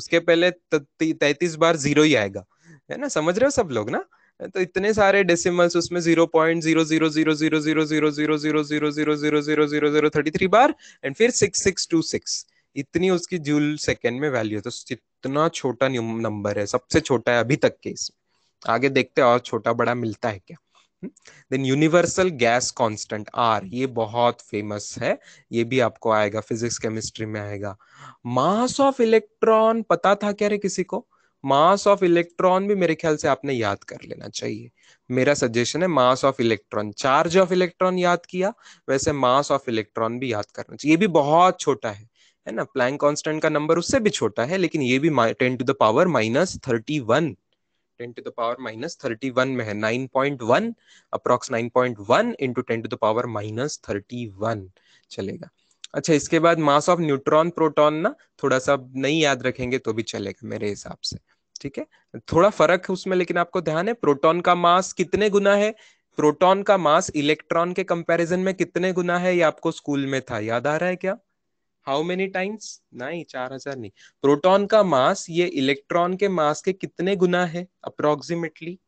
उसके पहले तैतीस बार जीरो ही आएगा है ना समझ रहे हो सब लोग ना तो इतने सारे डेसिमल्स उसमें zero point zero zero zero zero zero zero zero zero zero zero zero zero zero zero thirty three बार एंड फिर सिक्स सिक्स टू सिक्स इतनी उसकी जूल सेकेंड में वैल्यू है तो इतना छोटा नंबर है सबसे छोटा है अभी तक के इसमें आगे देखते हैं और छोटा बड़ा मिलता है क्या then universal gas constant R ये बहुत फेमस है ये भी आपको आएगा फिजिक्स केमिस्ट्री में आएगा मास ऑफ इलेक्ट्रॉन पता था क्या रे किसी को मास ऑफ इलेक्ट्रॉन भी मेरे ख्याल से आपने याद कर लेना चाहिए मेरा सजेशन है mass of electron charge of electron याद किया वैसे मास ऑफ इलेक्ट्रॉन भी याद करना चाहिए ये भी बहुत छोटा है है ना प्लैंक कांस्टेंट का नंबर उससे भी छोटा है लेकिन ये भी ten to the power minus thirty one ten to the power minus thirty one में है nine point one approx nine point one into ten to the power minus thirty one चलेगा अच्छा इसके बाद मास ऑफ न्यूट्रॉन प्रोटॉन ना थोड़ा सा नहीं याद रखेंगे तो भी चलेगा मेरे हिसाब से ठीक है थोड़ा फर्क है उसमें लेकिन आपको ध्यान है प्रोटॉन का मास कितने गुना है प्रोटॉन का मास इलेक्ट्रॉन के कंपैरिजन में कितने गुना है ये आपको स्कूल में था याद आ रहा है क्या हाउ मेनी टाइम्स नहीं चार हजार नहीं प्रोटोन का मास ये इलेक्ट्रॉन के मास के कितने गुना है अप्रोक्सीमेटली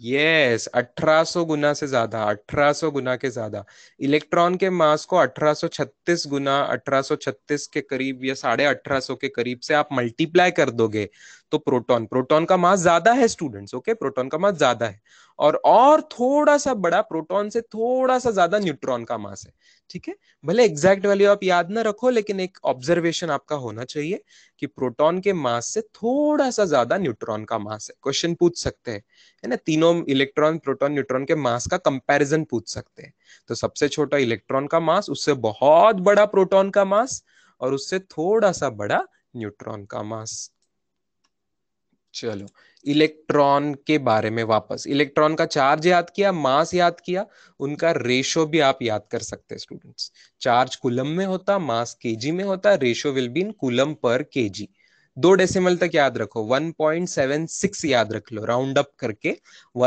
यस yes, 1800 गुना से ज्यादा 1800 गुना के ज्यादा इलेक्ट्रॉन के मास को 1836 गुना 1836 के करीब या साढ़े अठारह के करीब से आप मल्टीप्लाई कर दोगे तो प्रोटॉन प्रोटॉन का मास ज्यादा है स्टूडेंट्स ओके okay? प्रोटॉन का मास ज्यादा है और और थोड़ा सा बड़ा प्रोटॉन से थोड़ा सा ज्यादा न्यूट्रॉन का मास है ठीक है भले एग्जैक्ट वैल्यू आप याद ना रखो लेकिन एक ऑब्जर्वेशन आपका होना चाहिए कि प्रोटॉन के मास से थोड़ा सा ज्यादा न्यूट्रॉन का मास है क्वेश्चन पूछ सकते हैं है ना तीनों इलेक्ट्रॉन प्रोटॉन न्यूट्रॉन के मास का कंपेरिजन पूछ सकते हैं तो सबसे छोटा इलेक्ट्रॉन का मास उससे बहुत बड़ा प्रोटोन का मास और उससे थोड़ा सा बड़ा न्यूट्रॉन का मास चलो इलेक्ट्रॉन के बारे में वापस इलेक्ट्रॉन का चार्ज याद किया मास याद किया उनका रेशो भी आप याद कर सकते हैं स्टूडेंट्स चार्ज कुलम में होता मास केजी में होता ratio will be in coulomb per KG दो डेसिमल तक याद रखो 1.76 याद रख लो राउंड अप करके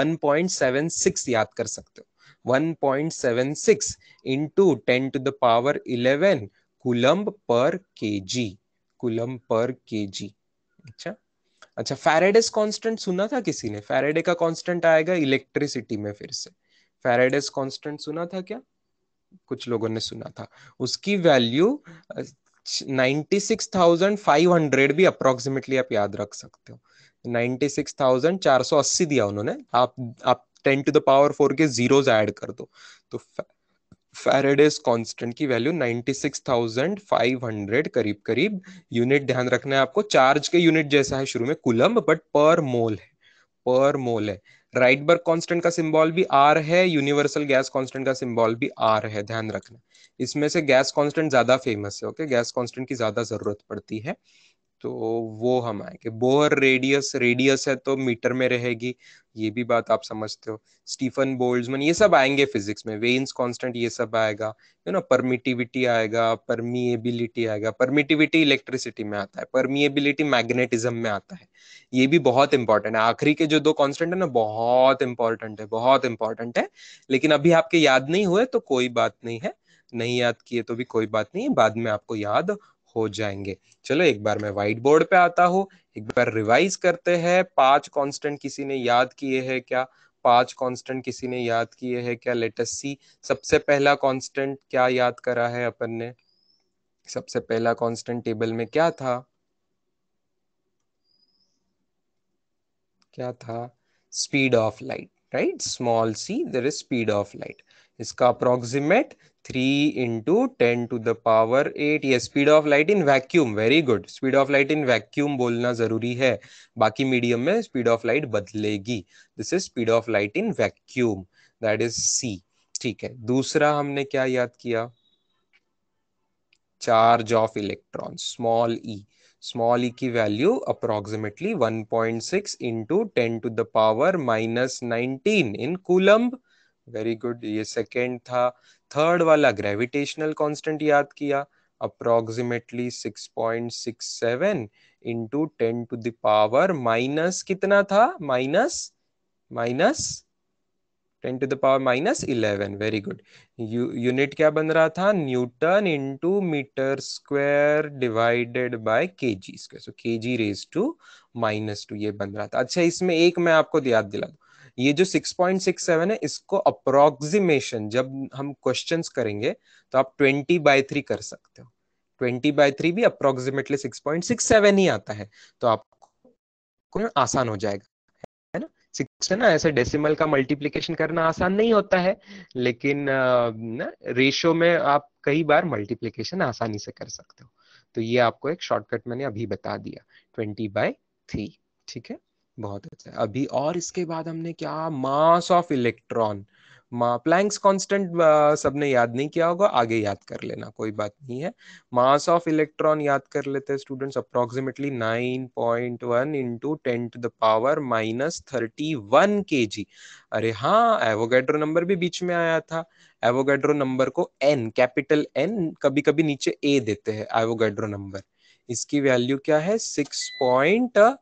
1.76 याद कर सकते हो 1.76 point seven six into ten to the power eleven coulomb per K ji coulomb per के अच्छा अच्छा फेराडेस कांस्टेंट सुना था किसी ने फेराडे का कांस्टेंट आएगा इलेक्ट्रिसिटी में फिर से फेराडेस कांस्टेंट सुना था क्या कुछ लोगों ने सुना था उसकी वैल्यू 96,500 भी अप्रोक्सीमेटली आप याद रख सकते हो 96,480 दिया उन्होंने आप आप 10 टू द पावर 4 के जीरोस ऐड कर दो तो फेरेडेज कांस्टेंट की वैल्यू 96,500 करीब करीब यूनिट ध्यान रखना है आपको चार्ज के यूनिट जैसा है शुरू में कुलम बट पर मोल है पर मोल है राइटबर्ग कांस्टेंट का सिंबल भी आर है यूनिवर्सल गैस कांस्टेंट का सिंबल भी आर है ध्यान रखना इसमें से गैस कांस्टेंट ज्यादा फेमस है ओके गैस कांस्टेंट की ज्यादा जरूरत पड़ती है तो वो हम आएंगे बोहर रेडियस रेडियस है तो मीटर में रहेगी ये भी बात आप समझते हो स्टीफन बोल्ड्समैन ये सब आएंगे फिजिक्स में वेन्स कांस्टेंट ये सब आएगा यू नो परमिटिविटी आएगा परमिएबिलिटी आएगा परमिटिविटी इलेक्ट्रिसिटी में आता है परमिएबिलिटी मैग्नेटिज्म में आता है ये भी बहुत इंपॉर्टेंट है आखिरी के जो दो कॉन्स्टेंट है ना बहुत इंपॉर्टेंट है बहुत इंपॉर्टेंट है लेकिन अभी आपके याद नहीं हुए तो कोई बात नहीं है नहीं याद किए तो भी कोई बात नहीं बाद में आपको याद हो जाएंगे चलो एक बार मैं व्हाइट बोर्ड पे आता हूँ एक बार रिवाइज करते हैं पांच कांस्टेंट किसी ने याद किए हैं क्या पांच कांस्टेंट किसी ने याद किए हैं क्या लेटेस्ट सी सबसे पहला कांस्टेंट क्या याद करा है अपन ने सबसे पहला कांस्टेंट टेबल में क्या था क्या था speed of light right small C there is speed of light इसका approximate three into ten to the power eight ये speed of light in vacuum very good speed of light in vacuum बोलना जरूरी है बाकी मीडियम में स्पीड ऑफ लाइट बदलेगी this is speed of light in vacuum that is C ठीक है दूसरा हमने क्या याद किया charge of electron small E small e की value approximately one point six into ten to the power minus nineteen in coulomb very good ये सेकेंड था थर्ड वाला ग्रेविटेशनल कॉन्स्टेंट याद किया approximately seven into ten to the power minus कितना था minus minus ten to the power minus eleven very good unit क्या बन रहा था newton into metre square divided by K G square so K G raise to minus two ये बन रहा था अच्छा इसमें एक मैं आपको याद दिला दू ये जो 6.67 है इसको अप्रोक्सीमेशन जब हम क्वेश्चन करेंगे तो आप 20 बाय थ्री कर सकते हो 20 बाय थ्री भी अप्रोक्सीमेटली 6.67 ही आता है तो आपको आसान हो जाएगा है ना सिक्स ना ऐसे डेसिमल का मल्टीप्लीकेशन करना आसान नहीं होता है लेकिन ना रेशो में आप कई बार मल्टीप्लीकेशन आसानी से कर सकते हो तो ये आपको एक शॉर्टकट मैंने अभी बता दिया ट्वेंटी बाय थ्री ठीक है बहुत अच्छा अभी और इसके बाद हमने क्या मास ऑफ इलेक्ट्रॉन मा प्लैंक्स कांस्टेंट सबने याद नहीं किया होगा आगे याद कर लेना कोई बात नहीं है मास ऑफ इलेक्ट्रॉन याद कर लेते हैं students approximately 9.1 point one into ten to the power minus thirty one K G अरे हाँ एवोगेड्रो नंबर भी बीच में आया था एवोगेड्रो नंबर को एन कैपिटल एन कभी कभी नीचे ए देते हैं एवोगेड्रो नंबर इसकी वैल्यू क्या है six point uh,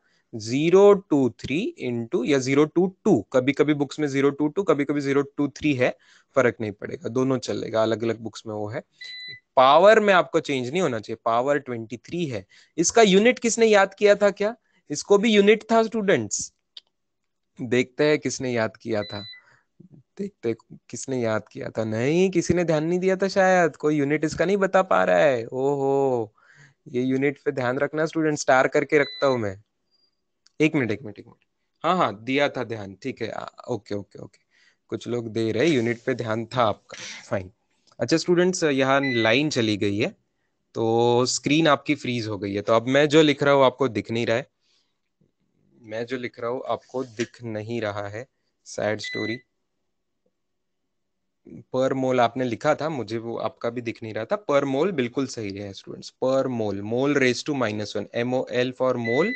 zero two three into या जीरो टू टू कभी कभी बुक्स में जीरो टू टू कभी कभी जीरो टू थ्री है फर्क नहीं पड़ेगा दोनों चलेगा अलग अलग बुक्स में वो है पावर में आपको चेंज नहीं होना चाहिए पावर ट्वेंटी थ्री है इसका यूनिट किसने याद किया था क्या इसको भी यूनिट था स्टूडेंट्स देखते हैं किसने याद किया था देखते किसने याद किया था नहीं किसी ने ध्यान नहीं दिया था शायद कोई यूनिट इसका नहीं बता पा रहा है ओहो ये यूनिट पे ध्यान रखना स्टूडेंट स्टार करके रखता हूं मैं एक मिनट एक मिनट एक मिनट हाँ हाँ दिया था ध्यान ठीक है ओके ओके ओके कुछ लोग दे रहे यूनिट पे ध्यान था आपका फाइन अच्छा स्टूडेंट्स यहाँ लाइन चली गई है तो स्क्रीन आपकी फ्रीज हो गई है तो अब मैं जो लिख रहा हूँ आपको दिख नहीं रहा है मैं जो लिख रहा हूँ आपको दिख नहीं रहा है सैड स्टोरी पर मोल आपने लिखा था मुझे वो आपका भी दिख नहीं रहा था पर मोल बिल्कुल सही है students per mole mole raise to minus one M O L for mole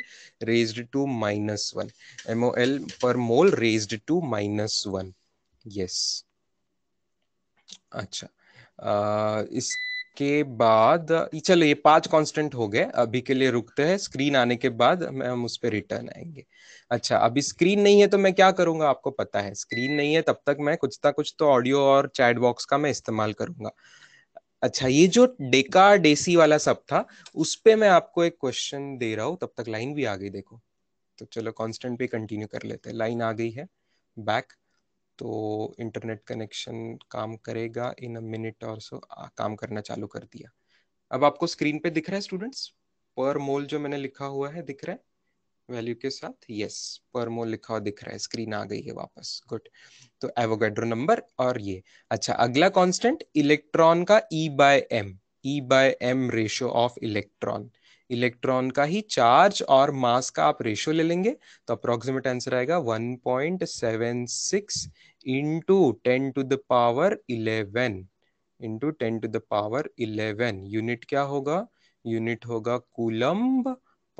raise to minus one M O L per mole raise to minus one yes अच्छा आ, इस के बाद चलो ये पांच कांस्टेंट हो गए अभी के लिए रुकते हैं स्क्रीन आने के बाद हम उस पर रिटर्न आएंगे अच्छा अभी स्क्रीन नहीं है तो मैं क्या करूंगा आपको पता है स्क्रीन नहीं है तब तक मैं कुछ ना कुछ तो ऑडियो और चैट बॉक्स का मैं इस्तेमाल करूंगा अच्छा ये जो डेका डेसी वाला सब था उस पर मैं आपको एक क्वेश्चन दे रहा हूँ तब तक लाइन भी आ गई देखो तो चलो कॉन्स्टेंट पे कंटिन्यू कर लेते हैं लाइन आ गई है बैक तो इंटरनेट कनेक्शन काम करेगा इन अ मिनट और सो काम करना चालू कर दिया अब आपको स्क्रीन पे दिख रहा है स्टूडेंट्स पर मोल जो मैंने लिखा हुआ है दिख रहा है वैल्यू के साथ यस पर मोल लिखा हुआ दिख रहा है स्क्रीन आ गई है वापस गुड तो एवोगेड्रो नंबर और ये अच्छा अगला कांस्टेंट इलेक्ट्रॉन का E by M E by M ratio of electron electron का ही चार्ज और मास का आप रेशियो ले लेंगे तो अप्रोक्सीमेट आंसर आएगा 1.76 into ten to the power eleven into ten to the power eleven unit क्या होगा यूनिट होगा कूलम्ब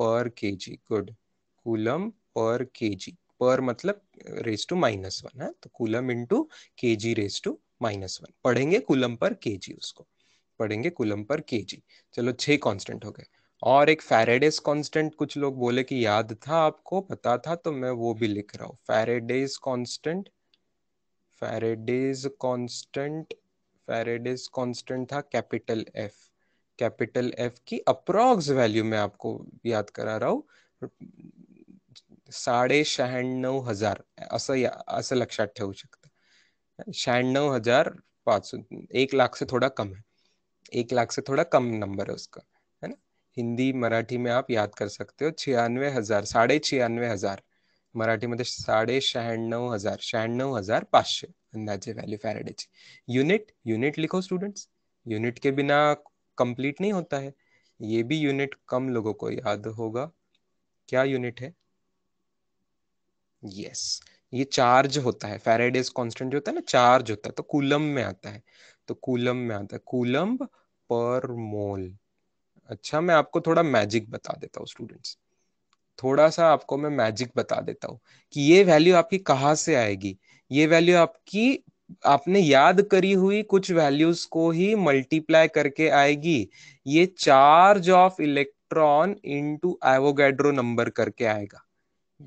मतलब हाँ? तो पर के जी गुड कूलम पर जी पर मतलब रेस टू माइनस वन है तो coulomb into K G raise to minus one पढ़ेंगे कूलम पर के जी उसको पढ़ेंगे कूलम पर के जी चलो छह कांस्टेंट हो गए और एक फेरेडेस कांस्टेंट कुछ लोग बोले कि याद था आपको पता था तो मैं वो भी लिख रहा हूँ Faraday's constant Faraday's constant Faraday's constant था कैपिटल एफ कैपिटल एफ की अप्रॉक्स वैल्यू मैं आपको याद करा रहा हूँ साढ़े शहाण्णव हजार अस असं लक्षात ठेवू शकता शहाण्णव हजार पाँच सौ एक लाख से थोड़ा कम है एक लाख से थोड़ा कम नंबर है उसका है ना हिंदी मराठी में आप याद कर सकते हो छियानवे हजार साढ़े छियानवे हजार मराठीमध्ये साडे शहाण्णव हजार शहाण्णव हजार पाचशे अंदाजे वैल्यू फैराडे यूनिट यूनिट लिखो स्टूडेंट्स यूनिट के बिना कंप्लीट नहीं होता है ये भी यूनिट कम लोगों को याद होगा क्या यूनिट है यस yes. ये चार्ज होता है फैराडेज कॉन्स्टेंट जो होता है ना चार्ज होता है तो कूलम में आता है तो कूलम में आता है कूलम पर मोल अच्छा मैं आपको थोड़ा मैजिक बता देता हूँ स्टूडेंट्स थोड़ा सा आपको मैं मैजिक बता देता हूँ कि ये वैल्यू आपकी कहाँ से आएगी ये वैल्यू आपकी आपने याद करी हुई कुछ वैल्यूज को ही मल्टीप्लाई करके आएगी ये charge of electron into Avogadro number करके आएगा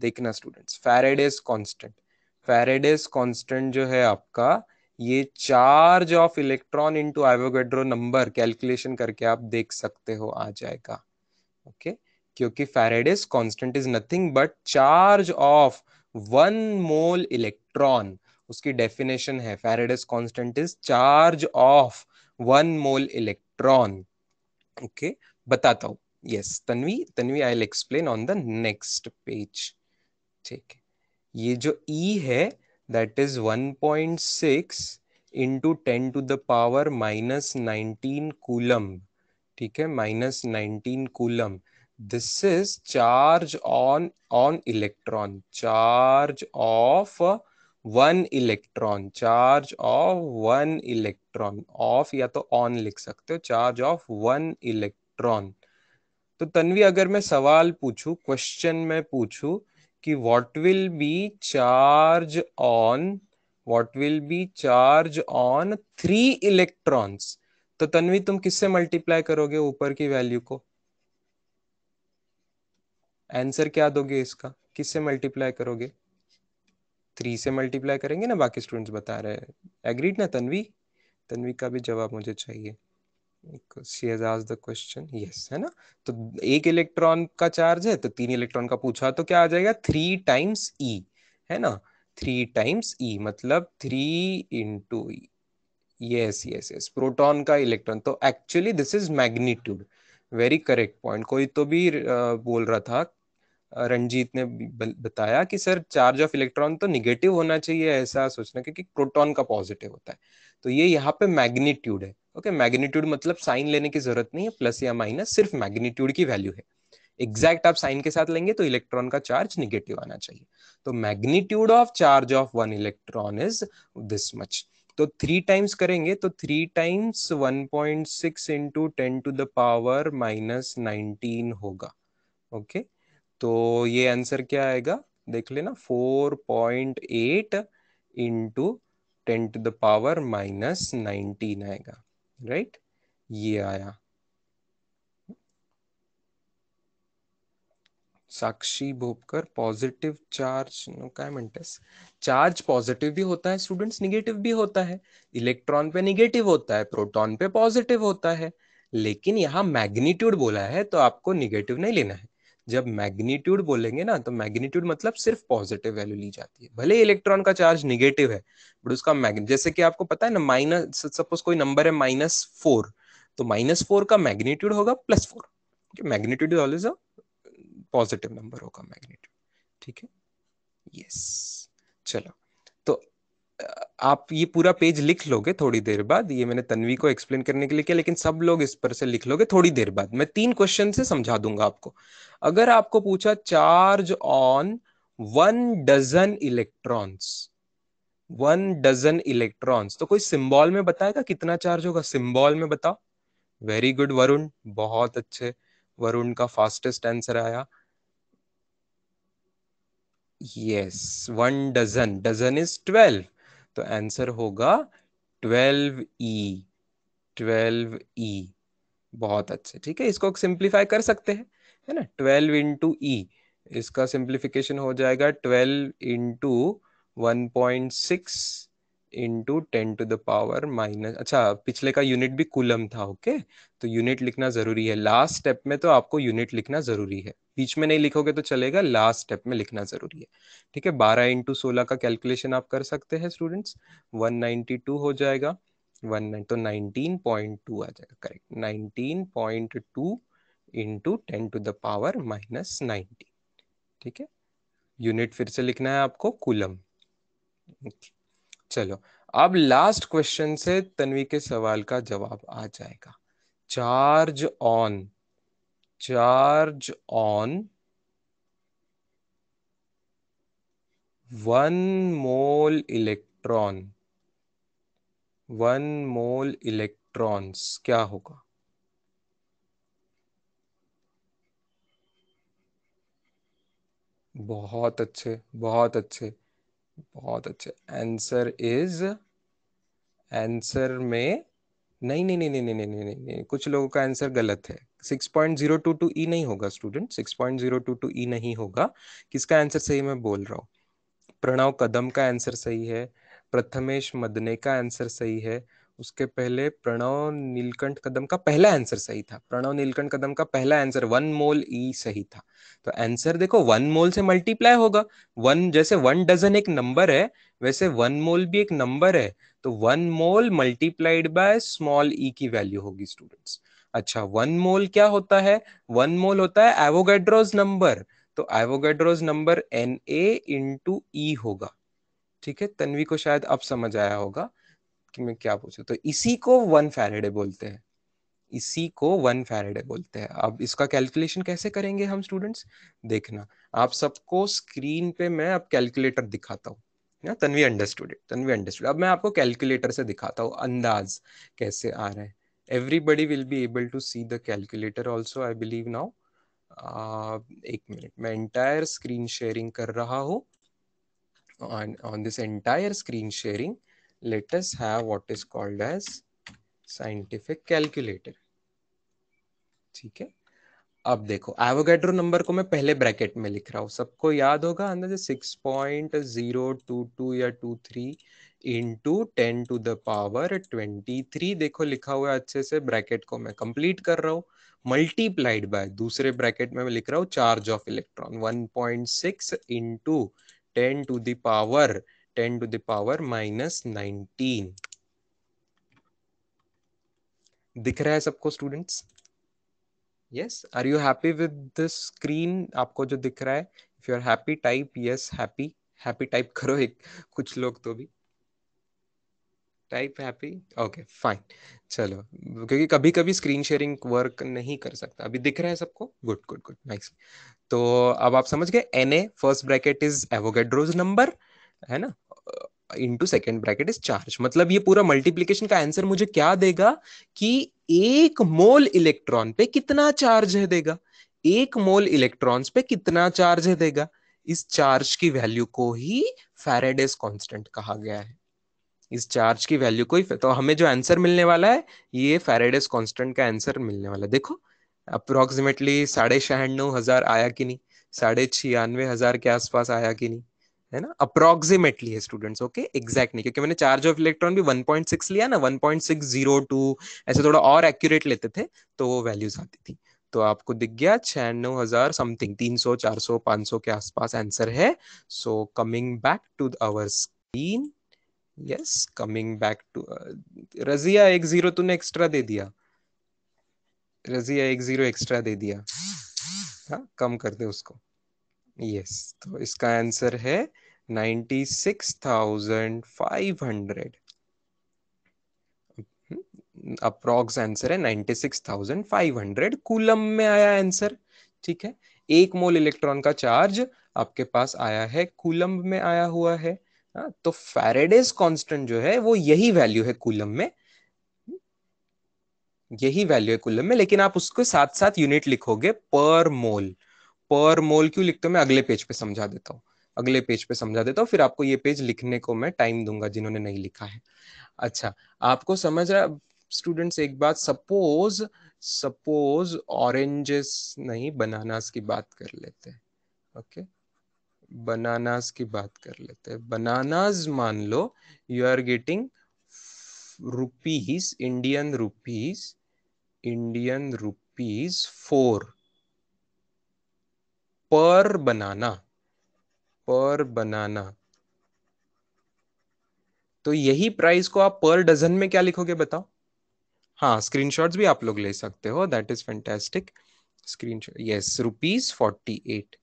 देखना students Faraday's constant Faraday's constant जो है आपका ये charge of electron into Avogadro number calculation करके आप देख सकते हो आ जाएगा ओके okay? क्योंकि Faraday's constant is nothing but charge of one mole electron उसकी डेफिनेशन है Faraday's constant is charge of one mole electron okay बताता हूँ yes Tanvi Tanvi I will explain on the next page ठीक है ये जो ई e है that is 1.6 point six into ten to the power minus nineteen coulomb ठीक है minus nineteen coulomb this is charge on on electron charge of one electron charge of one electron off या तो on लिख सकते हो charge of one electron तो तन्वी अगर मैं सवाल पूछूं क्वेश्चन में पूछूं कि what will be charge on what will be charge on three electrons तो तन्वी तुम किससे मल्टीप्लाई करोगे ऊपर की वैल्यू को आंसर क्या दोगे इसका किससे मल्टीप्लाई करोगे थ्री से मल्टीप्लाई करेंगे ना बाकी स्टूडेंट्स बता रहे हैं एग्रीड ना तन्वी तन्वी का भी जवाब मुझे चाहिए क्वेश्चन यस है ना तो एक इलेक्ट्रॉन का चार्ज है तो तीन इलेक्ट्रॉन का पूछा तो क्या आ जाएगा थ्री टाइम्स ई है ना थ्री टाइम्स ई मतलब three into yes yes yes proton का इलेक्ट्रॉन तो actually this is magnitude very correct point कोई तो भी बोल रहा था रंजीत ने बताया कि सर चार्ज ऑफ इलेक्ट्रॉन तो निगेटिव होना चाहिए ऐसा सोचना क्योंकि प्रोटॉन का पॉजिटिव होता है तो ये यहाँ पे मैग्नीट्यूड है ओके मैग्नीट्यूड मतलब साइन लेने की जरूरत नहीं है प्लस या माइनस सिर्फ मैग्नीट्यूड की वैल्यू है एग्जैक्ट आप साइन के साथ लेंगे तो इलेक्ट्रॉन का चार्ज निगेटिव आना चाहिए तो magnitude of charge of one electron is this much तो थ्री टाइम्स करेंगे तो three times one point six into ten to the power minus nineteen होगा ओके तो ये आंसर क्या आएगा देख लेना four point eight into ten to the power minus nineteen आएगा राइट ये आया साक्षी भोपकर पॉजिटिव चार्ज क्या म्हणतेस चार्ज पॉजिटिव भी होता है स्टूडेंट्स निगेटिव भी होता है इलेक्ट्रॉन पे निगेटिव होता है प्रोटॉन पे पॉजिटिव होता है लेकिन यहाँ मैग्नीट्यूड बोला है तो आपको निगेटिव नहीं लेना है जब मैग्नीट्यूड बोलेंगे ना तो मैग्नीट्यूड मतलब सिर्फ पॉजिटिव वैल्यू ली जाती है भले इलेक्ट्रॉन का चार्ज निगेटिव है बट उसका मैग्नेट जैसे कि आपको पता है ना माइनस सपोज कोई नंबर है माइनस फोर तो माइनस फोर का मैग्नीट्यूड होगा plus four magnitude is always a positive number होगा मैग्नीट्यूड ठीक है यस चलो तो आप ये पूरा पेज लिख लोगे थोड़ी देर बाद ये मैंने तन्वी को एक्सप्लेन करने के लिए किया लेकिन सब लोग इस पर से लिख लोगे थोड़ी देर बाद मैं तीन क्वेश्चन से समझा दूंगा आपको अगर आपको पूछा charge on one dozen electrons one dozen electrons तो कोई सिंबल में बताएगा कितना चार्ज होगा सिंबल में बताओ वेरी गुड वरुण बहुत अच्छे वरुण का फास्टेस्ट आंसर आया yes one dozen dozen is twelve तो आंसर होगा ट्वेल्व ई ट्वेल्व ई बहुत अच्छे ठीक है इसको सिंप्लीफाई कर सकते हैं है ना ट्वेल्व इंटू ई इसका सिंप्लीफिकेशन हो जाएगा twelve into one point six into ten to the power minus अच्छा पिछले का यूनिट भी कुलम था ओके तो यूनिट लिखना जरूरी है लास्ट स्टेप में तो आपको यूनिट लिखना जरूरी है बीच में नहीं लिखोगे तो चलेगा लास्ट स्टेप में लिखना जरूरी है ठीक है बारह इंटू सोलह का कैलकुलेशन आप कर सकते हैं स्टूडेंट्स वन नाइनटी टू हो जाएगा वन तो नाइनटीन पॉइंट टू आ जाएगा correct nineteen point two into ten to the power minus nineteen ठीक है यूनिट फिर से लिखना है आपको कुलम okay. चलो अब लास्ट क्वेश्चन से तन्वी के सवाल का जवाब आ जाएगा charge on charge on one mole electron one mole electrons क्या होगा बहुत अच्छे बहुत अच्छे बहुत अच्छे आंसर इज आंसर में नहीं नहीं नहीं नहीं नहीं नहीं नहीं नहीं कुछ लोगों का आंसर गलत है six point zero two e नहीं होगा student six point zero two e नहीं होगा किसका आंसर सही मैं बोल रहा हूँ प्रणव कदम का आंसर सही है प्रथमेश मदने का आंसर सही है उसके पहले प्रणव नीलकंठ कदम का पहला आंसर सही था प्रणव नीलकंठ कदम का पहला आंसर वन मोल ई सही था तो आंसर देखो वन मोल से मल्टीप्लाई होगा वन जैसे वन डजन एक नंबर है वैसे वन मोल भी एक नंबर है तो one mole multiplied by small e की वैल्यू होगी स्टूडेंट्स अच्छा वन मोल क्या होता है वन मोल होता है एवोगेड्रोज नंबर तो Avogadro's number N A into e होगा ठीक है तन्वी को शायद अब समझ आया होगा कि मैं क्या पूछू तो इसी को वन फैरेडे बोलते हैं इसी को वन फैरेडे बोलते हैं अब इसका कैलकुलेशन कैसे करेंगे हम स्टूडेंट्स देखना आप सबको स्क्रीन पे मैं अब कैलकुलेटर दिखाता हूँ ना अंडरस्टूड इट अंडरस्टूड अब मैं आपको कैलकुलेटर से दिखाता हूँ अंदाज कैसे आ रहे हैं everybody will be able to see the calculator also I believe now एक मिनट मैं एंटायर स्क्रीन शेयरिंग कर रहा हूँ on this entire screen sharing let us have what is called as scientific calculator. ठीक है अब देखो एवोगेड्रो नंबर को मैं पहले ब्रैकेट में लिख रहा हूँ सबको याद होगा अंदर six point zero two two या two three into ten to the power twenty three देखो लिखा हुआ है अच्छे से ब्रैकेट को मैं कंप्लीट कर रहा हूँ मल्टीप्लाइड बाय दूसरे ब्रैकेट में मैं लिख रहा हूँ charge of electron one point six into ten to the power 10 to the power minus nineteen दिख रहा है सबको students yes are you happy with this screen आपको जो दिख रहा है if you are happy type yes happy happy type करो एक कुछ लोग तो भी टाइप हैप्पी ओके फाइन चलो क्योंकि कभी कभी स्क्रीन शेयरिंग वर्क नहीं कर सकता अभी दिख रहा है सबको गुड गुड गुड नाइस तो अब आप समझ गए N A first bracket is Avogadro's number है ना into second bracket is charge मतलब ये पूरा मल्टीप्लीकेशन का आंसर मुझे क्या देगा कि एक मोल इलेक्ट्रॉन पे कितना चार्ज है देगा एक मोल इलेक्ट्रॉन्स पे कितना चार्ज है देगा इस चार्ज की वैल्यू को ही फेरेडेस कांस्टेंट कहा गया है इस चार्ज की वैल्यू को ही तो हमें जो आंसर मिलने वाला है ये फेरेडेस कांस्टेंट का आंसर मिलने वाला है देखो अप्रोक्सीमेटली साढ़े छियानवे हजार आया कि नहीं साढ़े छियानवे हजार के आसपास आया कि नहीं है ना अप्रोक्सीमेटली है स्टूडेंट्स ओके एग्जैक्ट नहीं क्योंकि मैंने चार्ज ऑफ इलेक्ट्रॉन भी 1.6 लिया ना 1.602 ऐसे थोड़ा और एक्यूरेट लेते थे तो वो वैल्यूज आती थी तो आपको दिख गया छियानवे हजार समथिंग तीन सौ चार सौ पांच सौ के आसपास आंसर है so coming back to our screen yes coming back to Razia एक जीरो तूने एक्स्ट्रा दे दिया रजिया एक जीरो एक्स्ट्रा दे दिया हाँ कम कर दे उसको यस तो इसका आंसर है ninety six thousand five hundred approx answer है ninety six thousand five hundred coulomb में आया आंसर ठीक है एक मोल इलेक्ट्रॉन का चार्ज आपके पास आया है कूलम में आया हुआ है हाँ, तो फेरेडेस कांस्टेंट जो है वो यही वैल्यू है कूलम में यही वैल्यू है कूलम में लेकिन आप उसको साथ साथ यूनिट लिखोगे पर मोल पर मोल क्यों लिखते हो मैं अगले पेज पे समझा देता हूँ अगले पेज पे समझा देता हूँ फिर आपको ये पेज लिखने को मैं टाइम दूंगा जिन्होंने नहीं लिखा है अच्छा आपको समझ रहा स्टूडेंट्स एक बात सपोज सपोज ऑरेंजेस नहीं बनानास की बात कर लेते हैं ओके बनानास की बात कर लेते हैं बनानास मान लो you are getting rupees Indian rupees Indian rupees four per banana पर बनाना तो यही प्राइस को आप पर डजन में क्या लिखोगे बताओ हाँ स्क्रीनशॉट्स भी आप लोग ले सकते हो that is fantastic screenshot yes rupees forty eight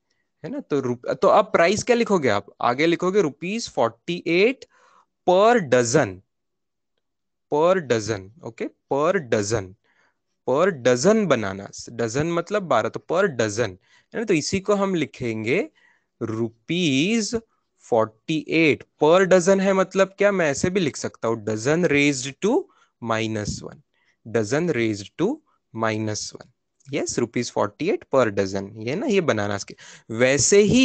है ना तो रुप तो आप प्राइस क्या लिखोगे आप आगे लिखोगे rupees forty eight per dozen per dozen okay per dozen per dozen banana dozen मतलब बारह तो पर डजन है ना तो इसी को हम लिखेंगे rupees forty eight per dozen है मतलब क्या मैं ऐसे भी लिख सकता हूँ dozen raise to minus one dozen raise to minus one yes rupees forty eight per dozen ये ना ये बनाना के वैसे ही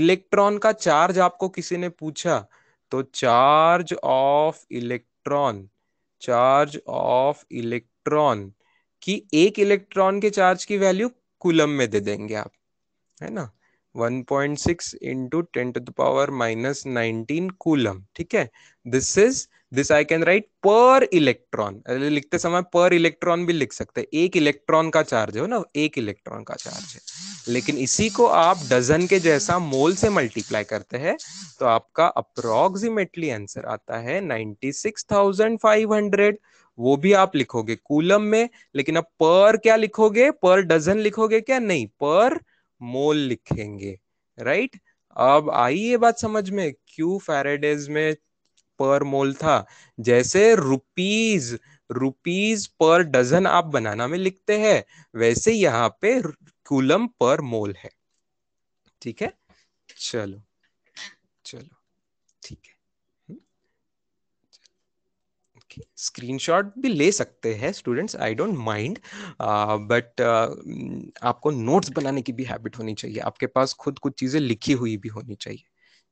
इलेक्ट्रॉन का चार्ज आपको किसी ने पूछा तो charge of electron charge of electron electron की एक इलेक्ट्रॉन के चार्ज की वैल्यू कुलम में दे देंगे आप है ना 1.6 point six into ten to the power minus nineteen coulomb ठीक है this is this I can write per electron लिखते समय पर इलेक्ट्रॉन भी लिख सकते हैं एक इलेक्ट्रॉन का चार्ज है ना एक इलेक्ट्रॉन का चार्ज है लेकिन इसी को आप डजन के जैसा मोल से मल्टीप्लाई करते हैं तो आपका अप्रोक्सीमेटली आंसर आता है ninety six thousand five hundred वो भी आप लिखोगे कूलम में लेकिन अब पर क्या लिखोगे पर डजन लिखोगे क्या नहीं पर मोल लिखेंगे राइट अब आई ये बात समझ में क्यू फेरेडेज में पर मोल था जैसे रुपीज रुपीज पर डजन आप बनाना में लिखते हैं वैसे यहाँ पे कूलम पर मोल है ठीक है चलो चलो ठीक है स्क्रीनशॉट भी ले सकते हैं students I don't mind but आपको नोट्स बनाने की भी हैबिट होनी चाहिए आपके पास खुद कुछ चीजें लिखी हुई भी होनी चाहिए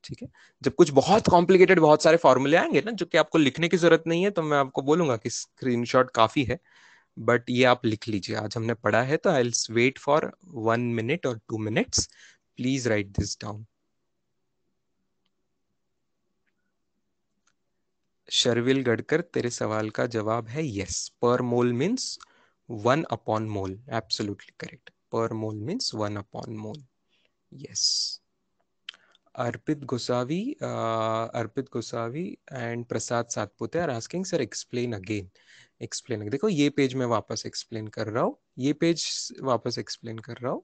ठीक है जब कुछ बहुत कॉम्प्लिकेटेड बहुत सारे फॉर्मूले आएंगे ना जो कि आपको लिखने की जरूरत नहीं है तो मैं आपको बोलूंगा कि स्क्रीन काफी है बट ये आप लिख लीजिए आज हमने पढ़ा है तो I wait for one minute और two minutes please write this down Sharvil Gadkar तेरे सवाल का जवाब है yes per mole means one upon mole absolutely correct per mole means one upon mole yes Arpit Gosavi Arpit Gosavi and Prasad Satpute are asking sir explain again explain देखो ये पेज मैं वापस एक्सप्लेन कर रहा हूँ ये पेज वापस एक्सप्लेन कर रहा हूँ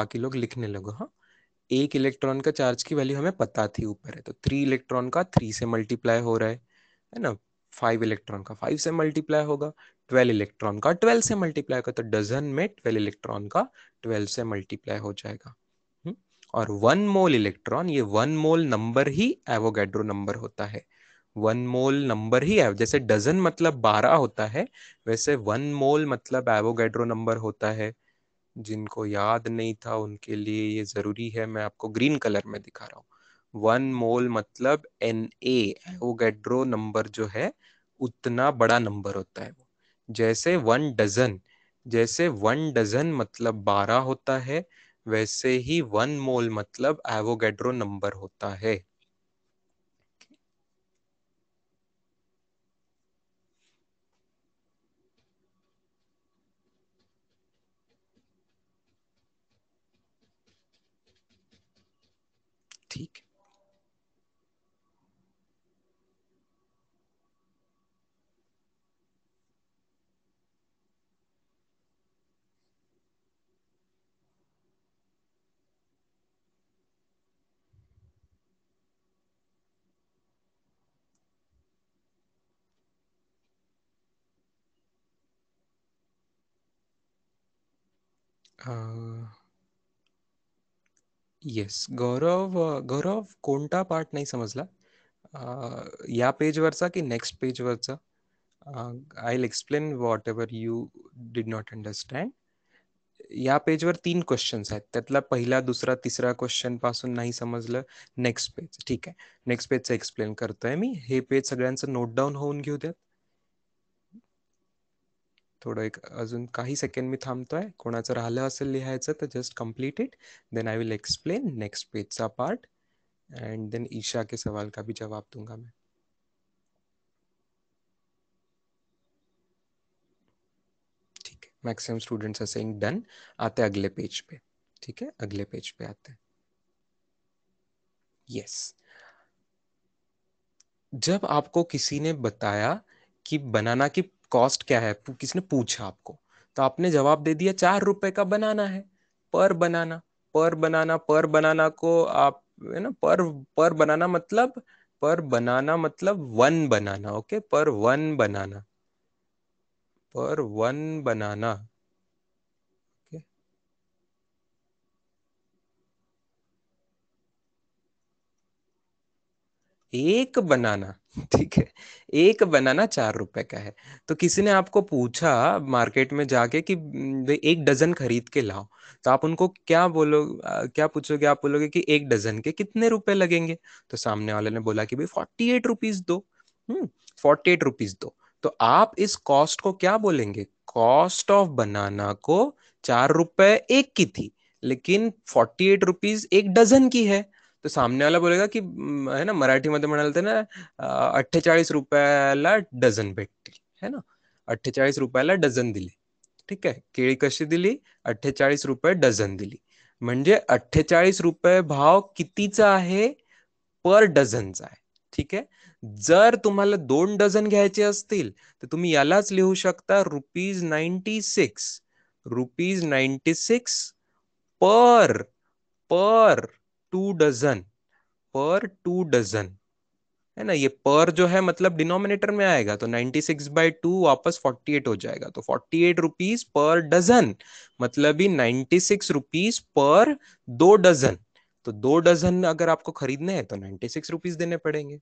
बाकी लोग लिखने लगो हाँ एक इलेक्ट्रॉन का चार्ज की वैल्यू हमें पता थी ऊपर है तो थ्री इलेक्ट्रॉन का थ्री से मल्टीप्लाई हो रहा है है ना फाइव इलेक्ट्रॉन का फाइव से मल्टीप्लाई होगा ट्वेल्व इलेक्ट्रॉन का ट्वेल्व से मल्टीप्लाई होगा तो डजन में ट्वेल्व इलेक्ट्रॉन का ट्वेल्व से मल्टीप्लाई हो जाएगा हम्म, और वन मोल इलेक्ट्रॉन ये वन मोल नंबर ही एवोगैड्रो नंबर होता है वन मोल नंबर ही जैसे डजन मतलब बारह होता है वैसे वन मोल मतलब एवोगैड्रो नंबर होता है जिनको याद नहीं था उनके लिए ये जरूरी है मैं आपको ग्रीन कलर में दिखा रहा हूँ वन मोल मतलब एन ए एवोगेड्रो नंबर जो है उतना बड़ा नंबर होता है वो जैसे वन डजन जैसे वन डजन मतलब बारह होता है वैसे ही वन मोल मतलब एवोगेड्रो नंबर होता है ठीक यस गौरव गौरव कोणता पार्ट नाही समजला अं, या पेजवरचा की नेक्स्ट पेजवरचा I explain whatever you did not understand या पेजवर तीन क्वेश्चन्स आहेत त्यातला पहिला दुसरा तिसरा क्वेश्चन पासून नाही समजलं नेक्स्ट पेज ठीक आहे नेक्स्ट पेजचं एक्सप्लेन करतोय मी हे पेज सगळ्यांचं नोट डाऊन होऊन घेऊ द्यात थोडं एक अजून काही सेकंड मी थांबतोय कोणाचं राहिलं असेल लिहायचं तर just complete it then I will explain next पेजचा पार्ट एंड देन ईशा के सवाल का भी जवाब दूंगा मैं ठीक है maximum students are saying done आते अगले पेज पे ठीक है अगले पेज पे आते हैं यस yes. जब आपको किसी ने बताया कि बनाना की कॉस्ट क्या है किसने पूछा आपको तो आपने जवाब दे दिया चार रुपए का बनाना है पर बनाना पर बनाना पर बनाना को आप है ना पर पर बनाना मतलब पर बनाना मतलब one banana okay per one banana per one banana okay एक बनाना ठीक है एक बनाना चार रुपए का है तो किसी ने आपको पूछा मार्केट में जाके कि एक डजन खरीद के लाओ तो आप उनको क्या बोलो क्या पूछोगे आप बोलोगे कि एक डजन के कितने रुपए लगेंगे तो सामने वाले ने बोला कि भाई फोर्टी एट रुपीज दो हम्म फोर्टी एट रुपीज दो तो आप इस कॉस्ट को क्या बोलेंगे कॉस्ट ऑफ बनाना को चार रुपए एक की थी लेकिन फोर्टी एट रुपीज एक डजन की है तो सामनेवाला बोलेगा की है ना मराठीमध्ये म्हणाल तर ना अठ्ठेचाळीस रुपयाला डझन भेटतील है ना अठ्ठेचाळीस रुपयाला डझन दिले ठीक आहे केळी कशी दिली अठ्ठेचाळीस रुपये डझन दिली म्हणजे अठ्ठेचाळीस रुपये भाव कितीचा आहे पर डझनचा आहे ठीक आहे जर तुम्हाला दोन डझन घ्यायचे असतील तर तुम्ही यालाच लिहू शकता rupees ninety six rupees ninety six per per two dozen per two dozen है ना ये पर जो है मतलब डिनोमिनेटर में आएगा तो 96 सिक्स बाई टू वापस 48 हो जाएगा तो 48 एट रुपीज पर डजन मतलब ही 96 सिक्स रुपीज पर दो डजन तो दो डजन अगर आपको खरीदने हैं तो 96 सिक्स रुपीज देने पड़ेंगे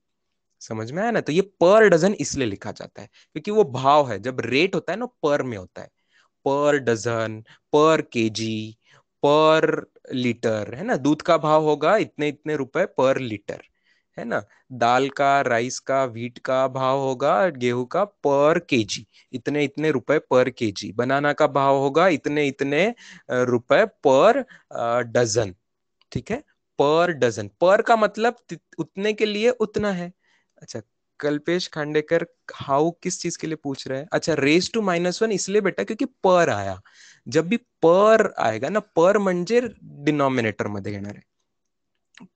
समझ में आया ना तो ये पर डजन इसलिए लिखा जाता है क्योंकि वो भाव है जब रेट होता है ना पर में होता है पर डजन पर केजी पर लीटर है ना दूध का भाव होगा इतने इतने रुपए पर लीटर है ना दाल का राइस का व्हीट का भाव होगा गेहूं का पर केजी इतने इतने रुपए पर केजी बनाना का भाव होगा इतने इतने रुपए पर डजन ठीक है पर डजन पर का मतलब उतने के लिए उतना है अच्छा कल्पेश खांडेकर हाउ किस चीज के लिए पूछ रहे हैं अच्छा रेस टू माइनस वन इसलिए बेटा क्योंकि पर आया जब भी पर आएगा ना पर म्हणजे डिनोमिनेटर मध्ये येणार आहे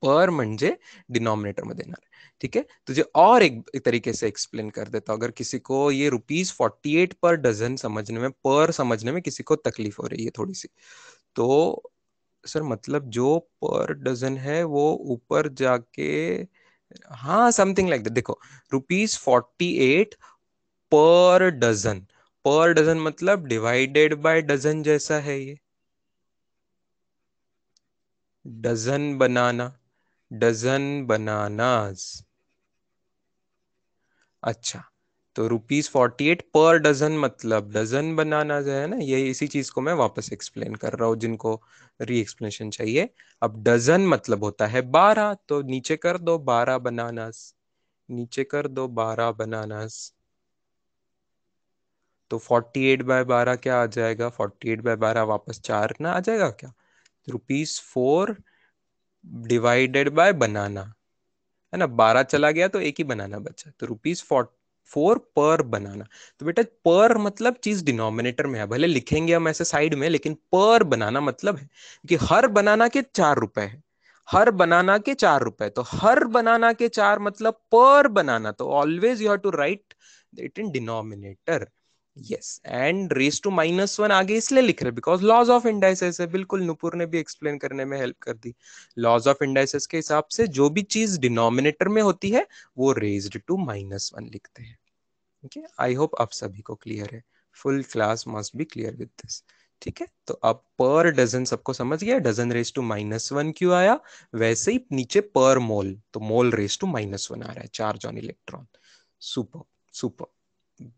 पर म्हणजे डिनोमिनेटर में देना है ठीक है तुझे और एक तरीके से एक्सप्लेन कर देता हूं अगर किसी को ये rupees forty eight per dozen समझने में पर समझने में किसी को तकलीफ हो रही है थोड़ी सी तो सर मतलब जो पर डजन है वो ऊपर जाके हाँ समथिंग लाइक देखो rupees forty eight per dozen per dozen मतलब डिवाइडेड बाय डजन जैसा है ये डजन बनाना डजन बनानाज अच्छा तो rupees forty eight per dozen मतलब डजन बनाना जो है ना ये इसी चीज को मैं वापस एक्सप्लेन कर रहा हूँ जिनको री एक्सप्लेनेशन चाहिए अब डजन मतलब होता है बारह तो नीचे कर दो बारह बनानास नीचे कर दो बारह बनानास तो फोर्टी एट बाय बारह क्या आ जाएगा फोर्टी एट बाय बारह वापस चार ना आ जाएगा क्या rupees four divided by banana है ना बारह चला गया तो एक ही बनाना बचा तो rupees forty four per banana तो बेटा पर मतलब चीज डिनोमिनेटर में है भले लिखेंगे हम ऐसे साइड में लेकिन पर बनाना मतलब है कि हर बनाना के चार रुपए है हर बनाना के चार रुपए तो हर बनाना के चार मतलब पर बनाना तो always you have to write it in denominator yes and raise to minus one आगे इसलिए लिख रहे बिकॉज लॉज ऑफ इंडाइसेस है बिल्कुल नुपुर ने भी एक्सप्लेन करने में हेल्प कर दी लॉज ऑफ इंडाइसेस के हिसाब से जो भी चीज डिनोमिनेटर में होती है वो रेज्ड टू माइनस वन लिखते हैं ओके आई होप आप सभी को क्लियर है full class must be clear with this ठीक है तो अब पर डजन सबको समझ गया dozen raise to minus one क्यों आया वैसे ही नीचे पर मोल तो mole raise to minus one आ रहा है charge on electron super super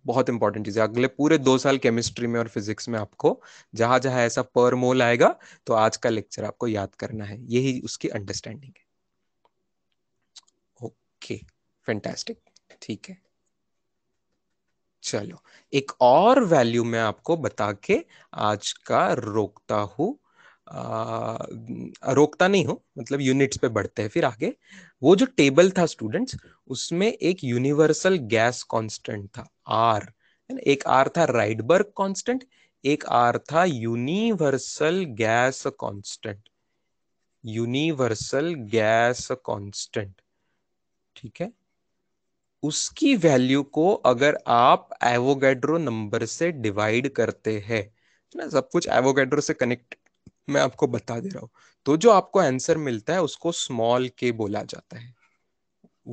बहुत इंपॉर्टेंट चीज है अगले पूरे दो साल केमिस्ट्री में और फिजिक्स में आपको जहां जहां ऐसा पर मोल आएगा तो आज का लेक्चर आपको याद करना है यही उसकी अंडरस्टैंडिंग है ओके फैंटास्टिक ठीक है चलो एक और वैल्यू मैं आपको बता के आज का रोकता हूं आ, रोकता नहीं हो मतलब यूनिट्स पे बढ़ते हैं फिर आगे वो जो टेबल था स्टूडेंट्स उसमें एक यूनिवर्सल गैस कांस्टेंट था आर एक आर था राइडबर्ग कांस्टेंट एक आर था universal gas constant universal gas constant ठीक है उसकी वैल्यू को अगर आप एवोगेड्रो नंबर से डिवाइड करते हैं ना सब कुछ एवोगैड्रो से कनेक्ट मैं आपको बता दे रहा हूँ तो जो आपको आंसर मिलता है उसको स्मॉल के बोला जाता है